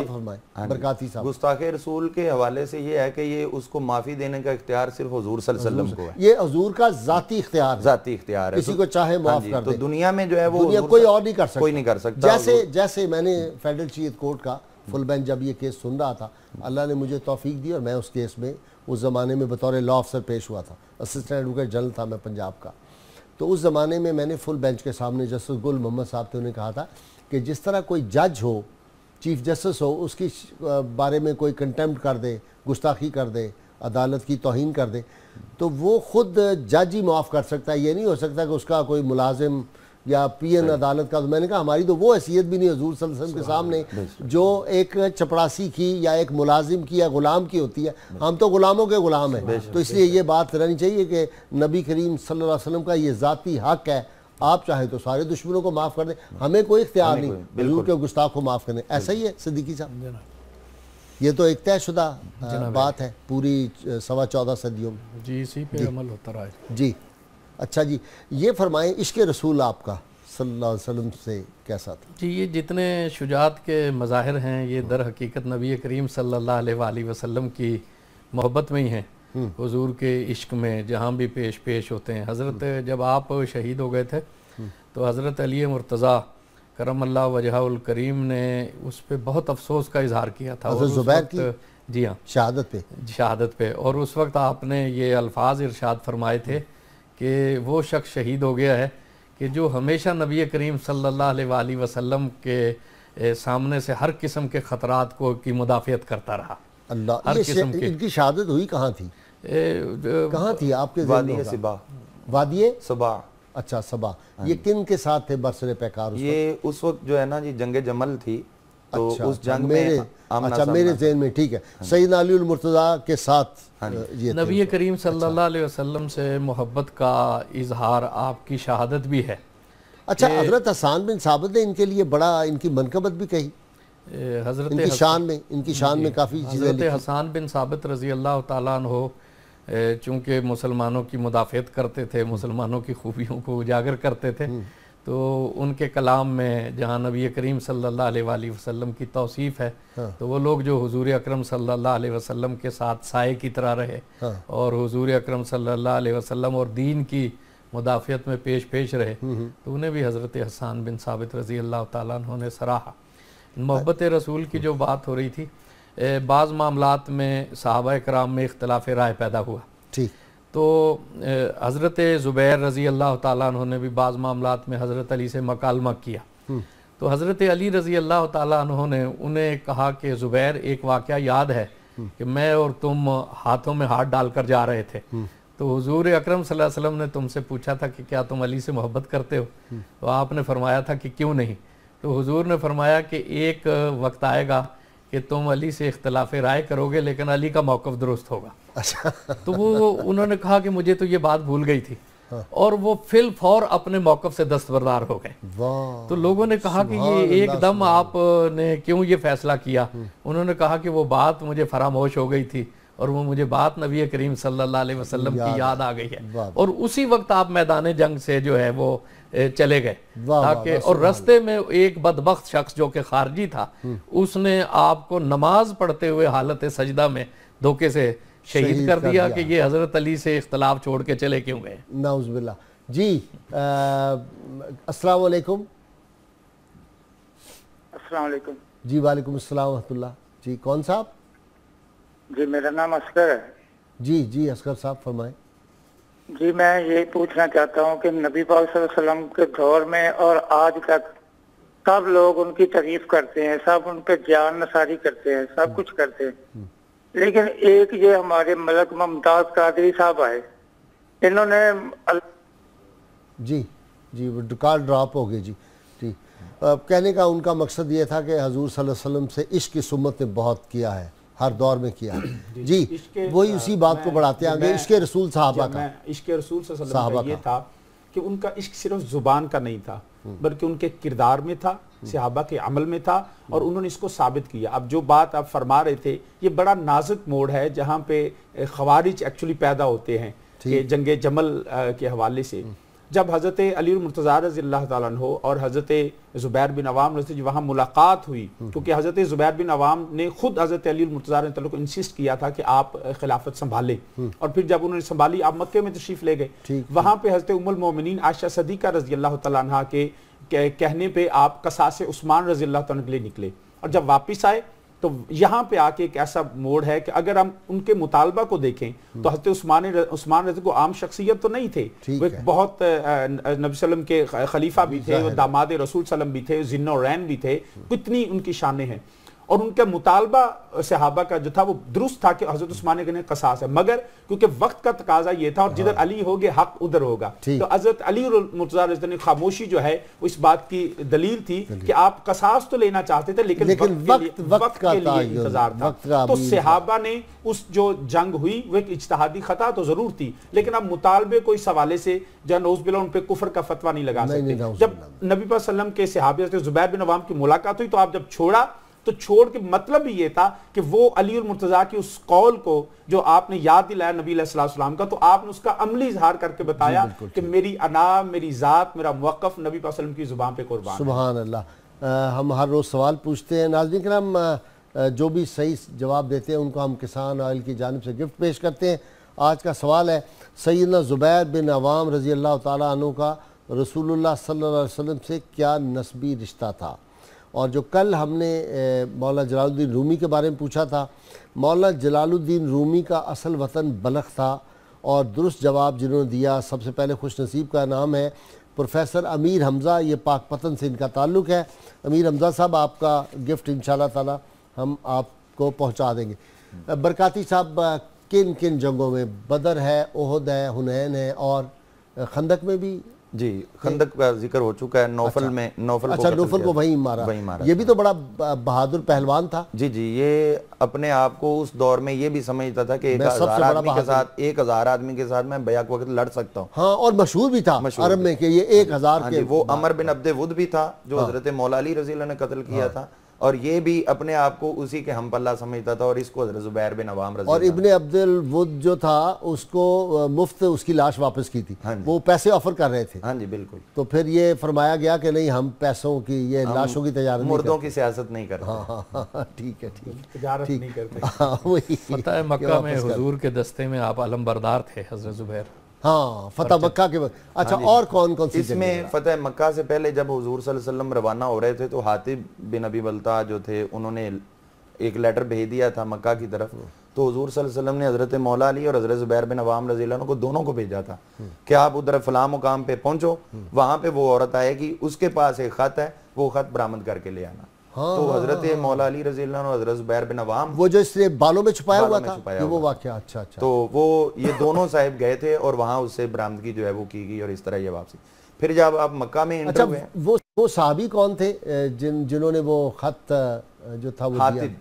हाँ साहब रसूल के हवाले से ये है कि ये उसको माफ़ी देने का इख्तियार सिर्फ हजूर सल्लम को है ये हजूर का जाती इख्तियार जाती इख्तियार किसी को तो- चाहे हाँ माफ कर तो दुनिया में जो है वो कोई और नहीं कर सकता कोई नहीं कर सकता जैसे जैसे मैंने फेडरल चीफ कोर्ट का फुल बेंच जब ये केस सुन रहा था अल्लाह ने मुझे तोफीक दी और मैं उस केस में उस ज़माने में बतौर लॉ अफसर पेश हुआ था असिस्टेंट एडवोकेट जनरल था मैं पंजाब का तो उस ज़माने में मैंने फुल बेंच के सामने जस्टिस गुल मोहम्मद साहब थे उन्हें कहा था कि जिस तरह कोई जज हो चीफ जस्टिस हो उसकी बारे में कोई कंटेम्प्ट कर दे गुस्ताखी कर दे अदालत की तोहन कर दे तो वो ख़ुद जज ही माफ़ कर सकता है ये नहीं हो सकता कि उसका कोई मुलाजिम या पी एन अदालत का तो मैंने कहा हमारी तो वो हैसियत भी नहीं हजूर सल्लम के सामने जो एक चपरासी की या एक मुलाजिम की या गुलाम की होती है हम तो गुलामों के गुलाम हैं तो इसलिए ये बात रहनी चाहिए कि नबी करीम सल्लल्लाहु अलैहि वसल्लम का ये ज़ाती हक है आप चाहें तो सारे दुश्मनों को माफ़ कर दें हाँ। हमें कोई इख्तियार नहीं हजूर के गुस्ताख को माफ़ करें ऐसा ही है सिद्दीकी साहब ये तो एक तयशुदा बात है पूरी सवा चौदह सदियों में जी इसी पे अमल होता रहा है जी अच्छा जी ये फरमाएं इश्क रसूल आपका सल्लल्लाहु अलैहि वसल्लम से कैसा था जी ये जितने शुजात के मज़ाहिर हैं ये हाँ। दर हकीकत नबी करीम सल्लल्लाहु अलैहि वसल्लम की मोहब्बत में ही हैं हम्म। हुजूर के इश्क में जहाँ भी पेश पेश होते हैं हज़रत हम्म। जब आप शहीद हो गए थे हम्म। तो हज़रत अली मुर्तज़ा करम अल्लाह वजहाउल करीम ने उस पर बहुत अफसोस का इजहार किया था जुबैर की जी हाँ शहादत पे शहादत पे और उस वक्त आपने ये अल्फाज इरशाद फरमाए थे कि वो शख्स शहीद हो गया है कि जो हमेशा नबी करीम सल्ला अलैहि के सामने से हर किस्म के ख़तरा को की मुदाफ़त करता रहा अल्लाह हर किस्म की इनकी शहादत हुई कहाँ थी कहाँ थी आपके वादिये सबा वादी सबा अच्छा सबा हाँ ये किन के साथ थे बरसरे पैकार ये उस वक्त जो है ना जी जंग जमल थी तो अच्छा, उस जंग मेरे, में अच्छा मेरे जेन में ठीक है हाँ सईद अली मुर्तज़ा के साथ हाँ नबी करीम अच्छा। सल्लल्लाहु अलैहि वसल्लम से मोहब्बत का इजहार आपकी शहादत भी है अच्छा हजरत हसान बिन साबित ने इनके लिए बड़ा इनकी मनकबत भी कही हजरत इनकी शान में इनकी शान में काफ़ी चीज़ें हजरत हसान बिन साबित रजी अल्लाह तहो चूँकि मुसलमानों की मुदाफ़त करते थे मुसलमानों की खूबियों को उजागर करते थे हम्म। तो उनके कलाम में जहाँ नबी करीम सल्ला वसलम की तोसीफ़ है हाँ। तो वो लोग जो हजूर अक्रम सल्लल्लाहु अलैहि के साथ साय की तरह रहे हाँ। और हजूर अक्रम सल्लल्लाहु अलैहि और दीन की मुदाफ़त में पेश पेश रहे हम्म, हम्म। तो उन्हें भी हज़रत हसान बिन साबित रज़ी अल्लाह तुमने सराहा मोहब्बत रसूल की हम्म। जो बात हो रही थी बाज़ मामला में सहाबा कराम में इख्तलाफ राय पैदा हुआ ठीक तो हज़रत ज़ुबैर रज़ी अल्लाह तु ने भी बाज़ मामला में हज़रत अली से मकालमा किया हम्म। तो हज़रत अली रज़ी अल्लाह तु ने उन्हें कहा कि ज़ुबैर एक वाक़ याद है हम्म। कि मैं और तुम हाथों में हाथ डालकर जा रहे थे हम्म। तो हजूर अक्रम सम ने तुमसे पूछा था कि क्या तुम अली से मोहब्बत करते हो तो आपने फरमाया था कि क्यों नहीं तो हजूर ने फरमाया कि एक वक्त आएगा कि तुम अली से इख्तलाफ राय करोगे लेकिन अली का मौक़ दुरुस्त होगा अच्छा तो वो उन्होंने कहा कि मुझे तो ये बात भूल गई थी हाँ। और वो फिल फॉर अपने मौकफ से दस्तबरदार हो गए तो लोगों ने कहा कि ये एकदम आपने क्यों ये फैसला किया हम्म। उन्होंने कहा कि वो बात मुझे फरामोश हो गई थी और वो मुझे बात नबी करीम सल्लल्लाहु अलैहि वसल्लम की याद आ गई है और उसी वक्त आप मैदान जंग से जो है वो चले गए ताकि और रस्ते में एक बदबक शख्स जो कि खारजी था हम्म। उसने आपको नमाज पढ़ते हुए हालत सजदा में धोखे से शहीद कर दिया कि ये हजरत अली से इख्तलाफ छोड़ के चले क्यों गए नाउजबिल्ला जी अस्सलाम वालेकुम अस्सलाम वालेकुम जी वालेकुम अस्सलाम वरहमतुल्लाह जी कौन साहब जी मेरा नाम असगर है जी जी असगर साहब फरमाएं जी मैं ये पूछना चाहता हूँ कि नबी पाक वसल्लम के दौर में और आज तक सब लोग उनकी तारीफ करते हैं सब उन पर जान नसारी करते हैं सब कुछ करते हैं हम्म। लेकिन एक ये हमारे मलक मुमताज कादरी साहब आए इन्होंने अल... जी जी कॉल ड्रॉप हो गई जी जी कहने का उनका मकसद ये था कि हजूर सल्लल्लाहु अलैहि वसल्लम से इश्क की सुमत ने बहुत किया है हर दौर में किया जी वही उसी बात को बढ़ाते आगे इश्के रसूल साहबा का इश्के रसूल साहबा ये था कि उनका इश्क सिर्फ जुबान का नहीं था हम्म। बल्कि उनके किरदार में था हम्म। सिहाबा के अमल में था हम्म। और उन्होंने इसको साबित किया अब जो बात आप फरमा रहे थे ये बड़ा नाजुक मोड़ है जहाँ पे खवारिज एक्चुअली पैदा होते हैं जंगे जमल के हवाले से जब हज़रत अली मुर्तज़ा रजील्ला तु और हज़रत ज़ुबैर बिन अवाम रजी वहाँ मुलाकात हुई हम्म। क्योंकि हज़रत ज़ुबैर बिन अवाम ने खुद हज़रत अली मुर्तज़ा ने को इंसिस्ट किया था कि आप खिलाफत संभालें हम्म। और फिर जब उन्होंने संभाली आप मक्के में तशरीफ़ ले गए वहाँ पर हज़रत उमल मोमिन आशा सदीक़ा रजी अल्लाह तह के कहने पर आप कसास उस्मान रजी अल्लाह के लिए निकले और जब वापस आए तो यहाँ पे आके एक ऐसा मोड़ है कि अगर हम उनके मुतालबा को देखें तो हम्म। हजरत उस्मान उस्मान रजी को आम शख्सियत तो नहीं थे वो एक बहुत नबी सलम के खलीफा भी थे दामाद रसूल सलम भी थे जिन्नो रैन भी थे हम्म। कितनी उनकी शानें हैं और उनका मुतालबा सहाबा का जो था वो दुरुस्त था कि हजरत उस्मान ने कसास है मगर क्योंकि वक्त का तकाजा ये था और जिधर हाँ। अली हो गए हक उधर होगा तो हजरत अली मुर्तजा खामोशी जो है वो इस बात की दलील थी कि आप कसास तो लेना चाहते थे लेकिन, लेकिन वक्त, वक्त, के लिए, वक्त, वक्त के लिए इंतजार था तो सहाबा ने उस जो जंग हुई वो एक इजतहादी खता तो जरूर थी लेकिन आप मुतालबे को इस हवाले से जन नोज बिला उन पर कुफर का फतवा नहीं लगा सकते जब नबी वसलम के सिहाबी जुबैर बिन अवाम की मुलाकात हुई तो आप जब छोड़ा तो छोड़ के मतलब भी ये था कि वो अली और मुर्तज़ा की उस कॉल को जो आपने याद दिलाया नबी सलाम का तो आपने उसका अमली इजहार करके बताया कि मेरी अना मेरी ज़ात मेरा मौकफ नबी वसलम की ज़ुबान पर कुर्बान अल्लाह हम हर रोज़ सवाल पूछते हैं नाजिक राम जो भी सही जवाब देते हैं उनको हम किसान ऑयल की जानब से गिफ्ट पेश करते हैं आज का सवाल है सैदना ज़ुबैर बिन अवाम रज़ी अल्लाह तु का रसूलुल्लाह सल्लल्लाहु अलैहि वसल्लम से क्या नस्बी रिश्ता था और जो कल हमने मौलाना जलालुद्दीन रूमी के बारे में पूछा था मौलाना जलालुद्दीन रूमी का असल वतन बलख था और दुरुस्त जवाब जिन्होंने दिया सबसे पहले खुश नसीब का नाम है प्रोफेसर अमीर हमज़ा ये पाक पतन से इनका ताल्लुक़ है अमीर हमज़ा साहब आपका गिफ्ट इन ताला हम आपको पहुँचा देंगे बरकाती साहब किन किन जंगों में बदर है ओहद है हुनैन है और खंदक में भी जी खंदक का जिक्र हो चुका है नौफल अच्छा, में नौफल अच्छा को नौफल को वहीं मारा वहीं मारा ये भी तो बड़ा बहादुर पहलवान था जी जी ये अपने आप को उस दौर में ये भी समझता था कि एक हजार आदमी के साथ एक हजार आदमी के साथ मैं बयाक वक्त लड़ सकता हूँ हाँ और मशहूर भी था अरब में कि ये एक हाँ हजार हाँ वो अमर बिन अब्दे वुद भी था जो हाँ। हजरत मौला रजील ने कत्ल किया था और ये भी अपने आप को उसी के हम पल्ला समझता था और इसको जुबैर बिन अवाम और इबन अब्दुल वुद जो था उसको मुफ्त उसकी लाश वापस की थी हाँ वो पैसे ऑफर कर रहे थे हाँ जी बिल्कुल तो फिर ये फरमाया गया कि नहीं हम पैसों की ये लाशों की तैयारी मुर्दों की सियासत नहीं करते हाँ, हाँ, हाँ, हाँ ठीक है ठीक है ठीक है मक्का में हजूर के दस्ते में आप अलम बरदार थे हजरत जुबैर हाँ फतेह मक्का के वक्त हाँ अच्छा हाँ और कौन कौन सी इसमें फतेह मक्का से पहले जब हजूर वसल्लम रवाना हो रहे थे तो हातिब बिन अबी बलता जो थे उन्होंने एक लेटर भेज दिया था मक्का की तरफ तो हजूर वसल्लम ने हज़रत मौला अली और हज़रत ज़ुबैर बिन अवाम रजी को दोनों को भेजा था हम्म। कि आप उधर फलां मुकाम पे पहुंचो हम्म। वहाँ पे वो औरत आएगी उसके पास एक ख़त है वो ख़त बरामद करके ले आना हाँ, तो हाँ, हजरत हाँ, हाँ, मौला अली रजी हजरत जुबैर बिन अवाम वो जो इससे बालों में छुपाया हुआ था छुपाया वो वाक्य अच्छा अच्छा तो वो ये दोनों साहिब गए थे और वहाँ उससे बरामदगी जो है वो की गई और इस तरह ये वापसी फिर जब आप मक्का में अच्छा वो वो साहबी कौन थे जिन जिन्होंने वो खत जो था वो हातिब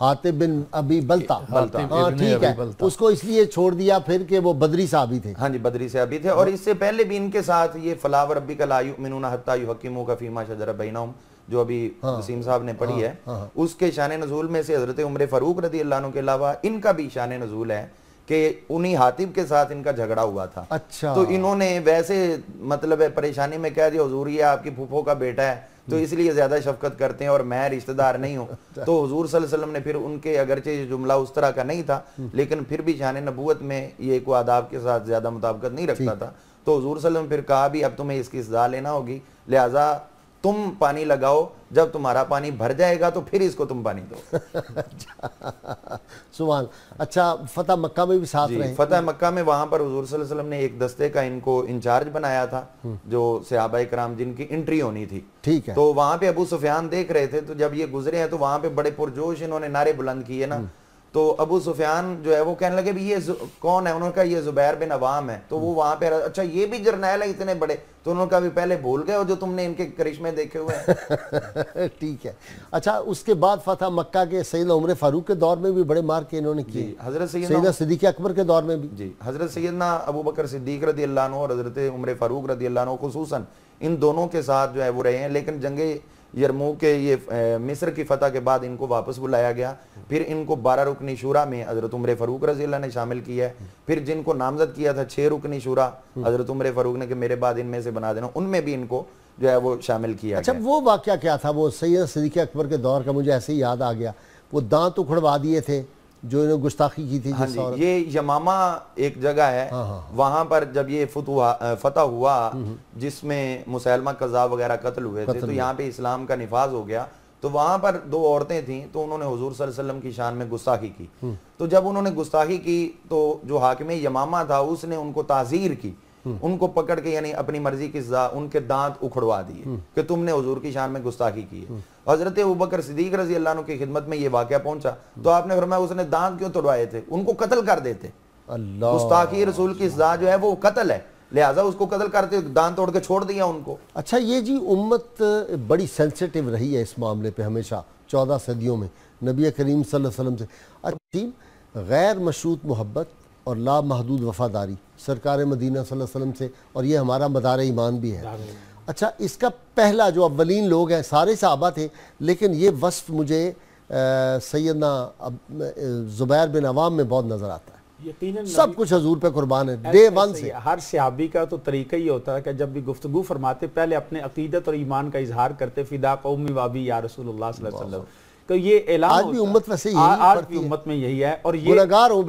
हातिब बिन अभी बलता बलता हाँ, ठीक है बलता। उसको इसलिए छोड़ दिया फिर कि वो बदरी साहबी थे हाँ जी बदरी साहबी थे और इससे पहले भी इनके साथ ये फलावर अबी कला मिनुना हत्ता यू हकीमों का फीमा शजरा बैनाम जो अभी वसीम हाँ, साहब ने पढ़ी हाँ, है हाँ, हाँ। उसके शान नजूल में से हजरत उम्र फरूक रदी अल्लाह के अलावा इनका भी शान नजूल है कि उन्हीं हातिब के साथ इनका झगड़ा हुआ था अच्छा तो इन्होंने वैसे मतलब है परेशानी में कह दिया हजूरी है आपकी फूफो का बेटा है तो हम्म। इसलिए ज्यादा शफकत करते हैं और मैं रिश्तेदार नहीं हूँ तो हजूर सल्लम ने फिर उनके अगरचे जुमला उस तरह का नहीं था हम्म। लेकिन फिर भी शान नबूत में ये को आदाब के साथ ज्यादा मुताबकत नहीं रखता था तो हजूर सल्लम फिर कहा भी अब तुम्हें इसकी सजा लेना होगी लिहाजा तुम पानी लगाओ जब तुम्हारा पानी भर जाएगा तो फिर इसको तुम पानी दो सुभान अच्छा फतेह मक्का में भी साथ रहे फतेह मक्का में वहां पर हजूर वसल्लम ने एक दस्ते का इनको इंचार्ज बनाया था हम्म। जो सहाबा कराम जिनकी एंट्री होनी थी ठीक है तो वहां पे अबू सुफियान देख रहे थे तो जब ये गुजरे हैं तो वहां पे बड़े पुरजोश इन्होंने नारे बुलंद किए ना हम्म। तो अबू सुफियान जो है वो कहने लगे भी ये कौन है उन्होंने कहा ये जुबैर बिन अवाम है तो वो हम्म। वहां पे अच्छा ये भी जर्नैल है इतने बड़े तो उन्होंने कहा भी पहले भूल गए हो जो तुमने इनके करिश्मे देखे हुए ठीक है अच्छा उसके बाद फतह मक्का के सैद उम्र फारूक के दौर में भी बड़े मार के इन्होंने किए हजरत सैदा सिद्दीक अकबर के दौर में भी जी हजरत सैदना अबू बकर सिद्दीक रदी अल्लाह और हजरत उम्र फारूक रदी अल्लाह खसूस इन दोनों के साथ जो है वो रहे हैं लेकिन जंगे यरमू के ये मिस्र की फतह के बाद इनको वापस बुलाया गया फिर इनको बारह रुकनी शुरा में हजरत उम्र फरूक रजी ने शामिल किया है फिर जिनको नामजद किया था छह रुकनी शुरा हजरत उम्र फरूक ने कि मेरे बाद इनमें से बना देना उनमें भी इनको जो है वो शामिल किया अच्छा वो वाक्य क्या था वो सैयद सदीक अकबर के दौर का मुझे ऐसे ही याद आ गया वो दांत उखड़वा दिए थे जो इन्होंने गुस्ताखी की थी हाँ ये यमामा एक जगह है हाँ, हाँ, हाँ। वहां पर जब ये फतह हुआ हम्म, हम्म। जिसमें मुसलमा कजा वगैरह कत्ल हुए थे तो यहाँ पे इस्लाम का निफाज हो गया तो वहां पर दो औरतें थीं तो उन्होंने हजूर वसल्लम की शान में गुस्ताखी की हम्म। तो जब उन्होंने गुस्ताखी की तो जो हाकिम यमामा था उसने उनको ताजीर की उनको पकड़ के यानी अपनी मर्जी की उनके दांत उखड़वा दिए कि तुमने हजूर की शान में गुस्ताखी की है हजरत उबकर सिद्दीक रजी अल्लाह की खिदमत में ये वाक्य पहुंचा तो आपने फरमाया उसने दांत क्यों तोड़वाए थे उनको कत्ल कर देते गुस्ताखी रसूल की सजा जो है वो कत्ल है लिहाजा उसको कत्ल करते दांत तोड़ के छोड़ दिया उनको अच्छा ये जी उम्मत बड़ी सेंसिटिव रही है इस मामले पे हमेशा चौदह सदियों में नबी करीम वसल्लम से अजीम अच्छा गैर मशरूत मोहब्बत और लामहदूद वफादारी सरकार मदीना सल्लल्लाहु अलैहि वसल्लम से और ये हमारा मदार ईमान भी है अच्छा इसका पहला जो अवलिन लोग हैं सारे साहबा थे लेकिन ये वस्फ मुझे सैदना ज़ुबैर बिन अवाम में बहुत नज़र आता है सब कुछ हजूर पे कुर्बान है डे वन से हर सियाबी का तो तरीका ही होता है कि जब भी गुफ्तु फरमाते पहले अपने अकीदत और ईमान का इजहार करते फिदा कौमी वाबी या रसूल तो ये आज भी उम्मत वैसे यही आ, आज भी उम्मत में यही है और ये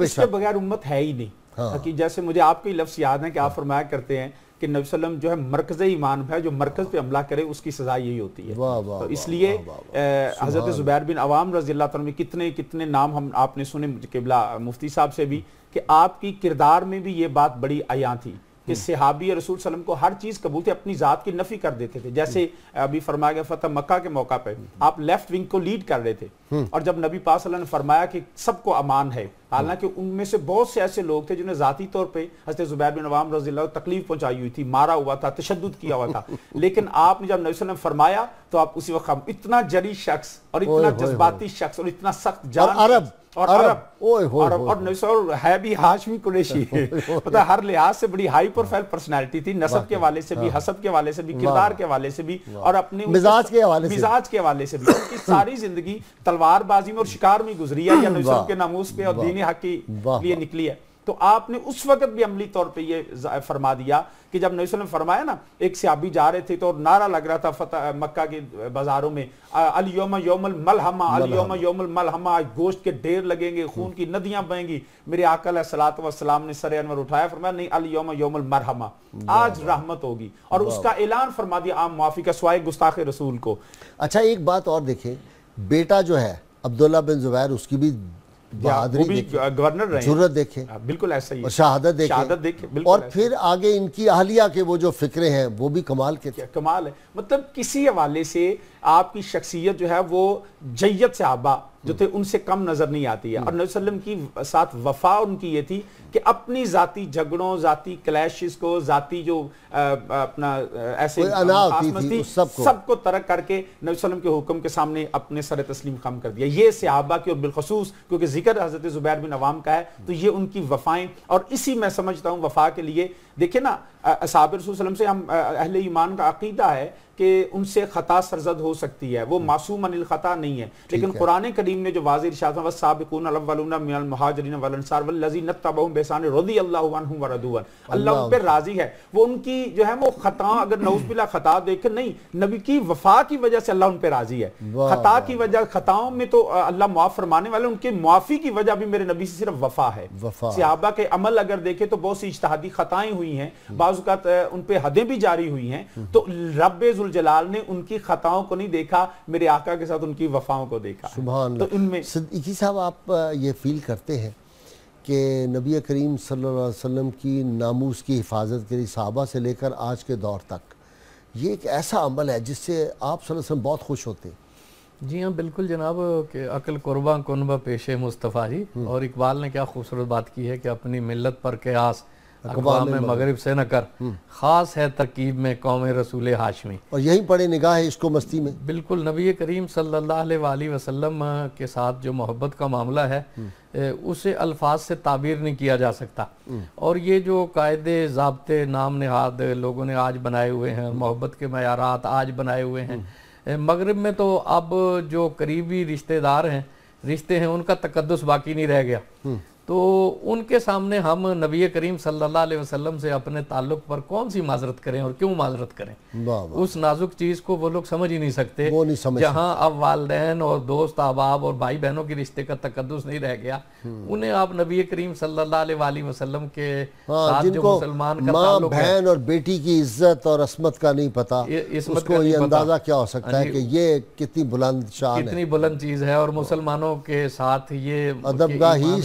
इसके बगैर उम्मत है ही नहीं हाँ। जैसे मुझे आपके लफ्ज़ याद है कि आप हाँ। फरमाया करते हैं कि नबी वसल्लम जो है मरकज ईमान है जो मरकज पे हमला करे उसकी सजा यही होती है तो इसलिए हज़रत ज़ुबैर बिन अवाम रजी में कितने कितने नाम हम आपने सुने किबला मुफ्ती साहब से भी कि आपकी किरदार में भी ये बात बड़ी आया थी कि हम्म। सिहाबी रसूल सलम को हर चीज़ कबूल थी अपनी ज़ात की नफ़ी कर देते थे जैसे हम्म। अभी फरमाया गया फतह मक्का के मौका पर हम्म। आप लेफ्ट विंग को लीड कर रहे थे और जब नबी पास ने फरमाया कि सबको अमान है हालांकि उनमें से बहुत से ऐसे लोग थे जिन्हें ज़ाती तौर पर हजरत जुबैर बिन अवाम रजी तकलीफ पहुंचाई हुई थी मारा हुआ था तशद किया हुआ था लेकिन आपने जब नबी वसल्लम फरमाया तो आप उसी वक्त इतना जरी शख्स और इतना जज्बाती शख्स और इतना सख्त जान अरब और अरब ओए हो और, और नसर है भी हाशमी कुरैशी पता हर लिहाज से बड़ी हाई प्रोफाइल पर्सनालिटी थी नसब के वाले से भी हाँ। हसब के वाले से भी किरदार के वाले से भी और अपने मिजाज के हवाले मिजाज के हवाले से भी उनकी सारी जिंदगी तलवारबाजी में और शिकार में गुजरी है या नसर के नामूस पे और दीन हक के लिए निकली है तो आपने उस वक्त भी अमली तौर पे ये फरमा दिया कि जब नबी ने फरमाया ना एक सियाबी जा रहे थे तो और नारा लग रहा था फतह मक्का के बाजारों में अलियोम योमल मलहमा अलियोम योमल मलहमा आज गोश्त के ढेर लगेंगे खून की नदियां बहेंगी मेरे आकल सलात वसलाम ने सर अनवर उठाया फरमाया नहीं अलियोम योमल मरहमा आज रहमत होगी और उसका ऐलान फरमा दिया आम माफी का स्वाय गुस्ताख रसूल को अच्छा एक बात और देखे बेटा जो है अब्दुल्ला बिन जुबैर उसकी भी बहादुरी गवर्नर रहे जरूरत देखे हाँ, बिल्कुल ऐसा ही और शहादत देखे शहादत देखे और फिर आगे इनकी अहलिया के वो जो फिक्रे हैं वो भी कमाल के कमाल है मतलब किसी हवाले से आपकी शख्सियत जो है वो जैयत आबा जो थे हम्म। उनसे कम नजर नहीं आती है हम्म। और नबी की साथ वफा उनकी ये थी कि अपनी जाति झगड़ों जाति क्लैश को जाति जो आ, अपना आ, ऐसे सबको सबको तरक करके नबी वसल्लम के हुक्म के सामने अपने सर तस्लीम खम कर दिया ये सहाबा की और बिलखसूस क्योंकि जिक्र हजरत जुबैर बिन अवाम का है तो ये उनकी वफाएं और इसी मैं समझता हूँ वफा के लिए देखिए ना साबिर से हम अहल ईमान का अकीदा है कि उनसे ख़ता सरजद हो सकती है वो हम्म। मासूम अनिल ख़ता नहीं है लेकिन कुरान करीम ने जो वाजिर शाह साबिकून अलवलून मिनल महाजरीन वलनसार वल्लजीन तबहुम सामने रदी अल्लाह वरदुवन अल्लाह उन पर राजी है वो उनकी जो है वो खता अगर नौजबिला खता देखे नहीं नबी की वफा की वजह से अल्लाह उन पर राजी है खता की वजह खताओं में तो अल्लाह मुआफ फरमाने वाले उनके मुआफी की वजह भी मेरे नबी से सिर्फ वफा है सिहाबा के अमल अगर देखे तो बहुत सी इश्तहादी खताएं हुई हैं हम्म। बाज़ात उन पर हदें भी जारी हुई हैं हम्म। तो रबाल ने उनकी खताओं को नहीं देखा मेरे आका के साथ उनकी वफाओं को देखा तो उनमें साहब आप ये फील करते हैं कि नबी करीम सल्लल्लाहु अलैहि वसल्लम की नामूस की हिफाजत के लिए सहाबा से लेकर आज के दौर तक ये एक ऐसा अमल है जिससे आप वसल्लम बहुत खुश होते जी हाँ बिल्कुल जनाब के अकल कुरबा कुनबा पेशे मुस्तफ़ा जी हम्म। और इकबाल ने क्या खूबसूरत बात की है कि अपनी मिलत पर क्यास अकबाल मगरब से न कर हम्म। ख़ास है तरकीब में कौम रसूल हाशमी और यही पड़े निगाह है इसको मस्ती में बिल्कुल नबी करीम सल्ला वसम के साथ जो मोहब्बत का मामला है हम्म। उसे अल्फाज से ताबीर नहीं किया जा सकता हम्म। और ये जो कायदे जबते नाम नहाद लोगों ने आज बनाए हुए हैं मोहब्बत के मैार आज बनाए हुए हैं मगरब में तो अब जो करीबी रिश्तेदार हैं रिश्ते हैं उनका तकदस बाकी नहीं रह गया तो उनके सामने हम नबी करीम सल्लल्लाहु अलैहि वसल्लम से अपने ताल्लुक पर कौन सी माजरत करें और क्यों माजरत करें उस नाजुक चीज़ को वो लोग समझ ही नहीं सकते वो नहीं समझ जहां अब वालदेन और दोस्त अहबाब और भाई बहनों के रिश्ते का तकदस नहीं रह गया हम्म। उन्हें आप नबी करीम सल्लाह वसलम के हाँ, मुसलमान का बहन और बेटी की इज्जत और असमत का नहीं पता ये अंदाज़ा क्या हो सकता हाँ है की ये कितनी बुलंद कितनी बुलंद चीज़ है और मुसलमानों के साथ ये अदब का ही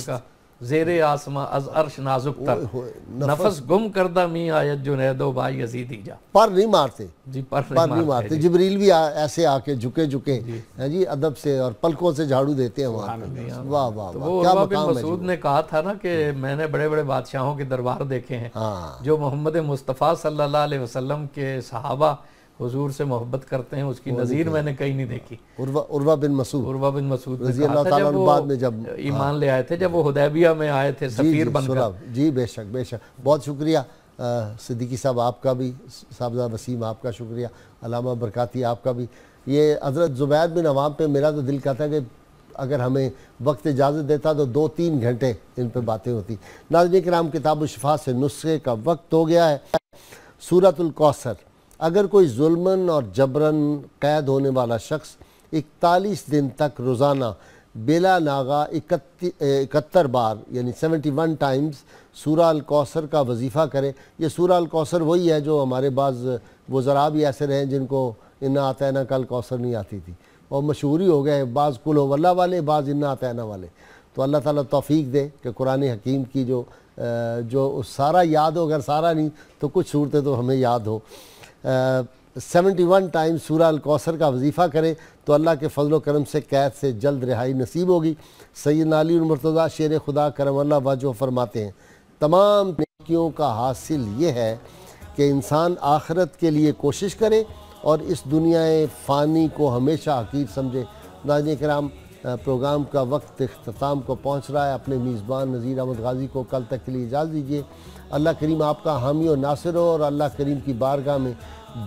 जेरे आसमा अज अर्श नाजुक तर नफस गुम करदा मी आयत जो जुनैदो भाई यजीदी जा पर नहीं मारते जी पर, पर नहीं, मारते, नहीं मारते जिब्रील भी आ, ऐसे आके झुके झुके हैं जी अदब से और पलकों से झाड़ू देते हैं वहां वाह वाह वाह क्या मसूद ने कहा था ना कि मैंने बड़े बड़े बादशाहों के दरबार देखे हैं जो मोहम्मद मुस्तफ़ा सल्लल्लाहु अलैहि वसल्लम के सहाबा हुजूर से मोहब्बत करते हैं उसकी नज़ीर मैंने कहीं नहीं देखी उर्वा, बिन मसूद उर्वा बिन मसूद अच्छा, बाद में जब हाँ। ईमान ले आए थे जब वो हदैबिया में आए थे सफ़ीर बनकर जी बेशक बेशक बहुत शुक्रिया सिद्दीकी साहब आपका भी साहबजा वसीम आपका शुक्रिया अलामा बरकाती आपका भी ये हज़रत जुबैर बिन अवाम पे मेरा तो दिल कहता है कि अगर हमें वक्त इजाज़त देता तो दो तीन घंटे इन पर बातें होती नाजन कराम किताब शफा से नुस्खे का वक्त हो गया है सूरतुल कौसर अगर कोई जुल्मन और जबरन कैद होने वाला शख्स इकतालीस दिन तक रोज़ाना बेला नागा इकहत्तर बार यानी सेवेंटी वन टाइम्स सूराल कौसर का वजीफ़ा करें यह सूराल कौसर वही है जो हमारे वो वज़रा भी ऐसे रहे जिनको इन्ना आतना कल कौसर नहीं आती थी और मशहूरी हो गए बाज़ कुल वल्ला वाले बाज़ इन्ना आतना वाले तो अल्लाह ताला तौफीक दे कि कुरान हकीम की जो जो सारा याद हो अगर सारा नहीं तो कुछ सूरतें तो हमें याद हो सेवेंटी वन टाइम सूरा कौसर का वजीफ़ा करें तो अल्लाह के फ़जल करम से कैद से जल्द रिहाई नसीब होगी सैद अली मरतदा शेर खुदा करम अल्लाह वाजो फरमाते हैं तमाम नेकियों का हासिल ये है कि इंसान आखरत के लिए कोशिश करे और इस दुनिया फ़ानी को हमेशा हकीर समझे नाजन कराम प्रोग्राम का वक्त अख्ताम को पहुँच रहा है अपने मेज़बान नज़ीर अहमद गाजी को कल तक के लिए इजाज़ दीजिए अल्लाह करीम आपका हामी और नासिर हो और अल्लाह करीम की बारगाह में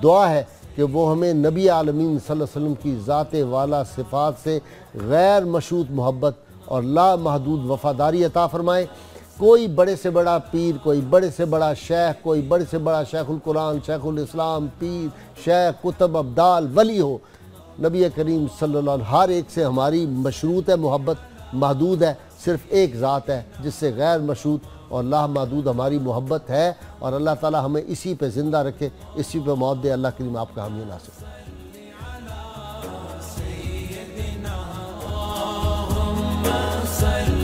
दुआ है कि वो हमें नबी आलमीन वसल्लम की ज़ात वाला सिफात से गैर मशहूत मोहब्बत और लामहदूद वफ़ादारी अता फ़रमाए कोई बड़े से बड़ा पीर कोई बड़े से बड़ा शेख कोई बड़े से बड़ा शेखुल्कुरान शेखुलस्लाम पीर शेख कुतब अब्दाल वली हो नबी करीम सल्ला हर एक से हमारी मशरूत है मोहब्बत महदूद है सिर्फ़ एक ज़ात है जिससे गैर मशरूत और ला महदूद हमारी मोहब्बत है और अल्लाह ताला हमें इसी पे ज़िंदा रखे इसी पे मौत दे अल्लाह करीम आपका हम ये नासिब सही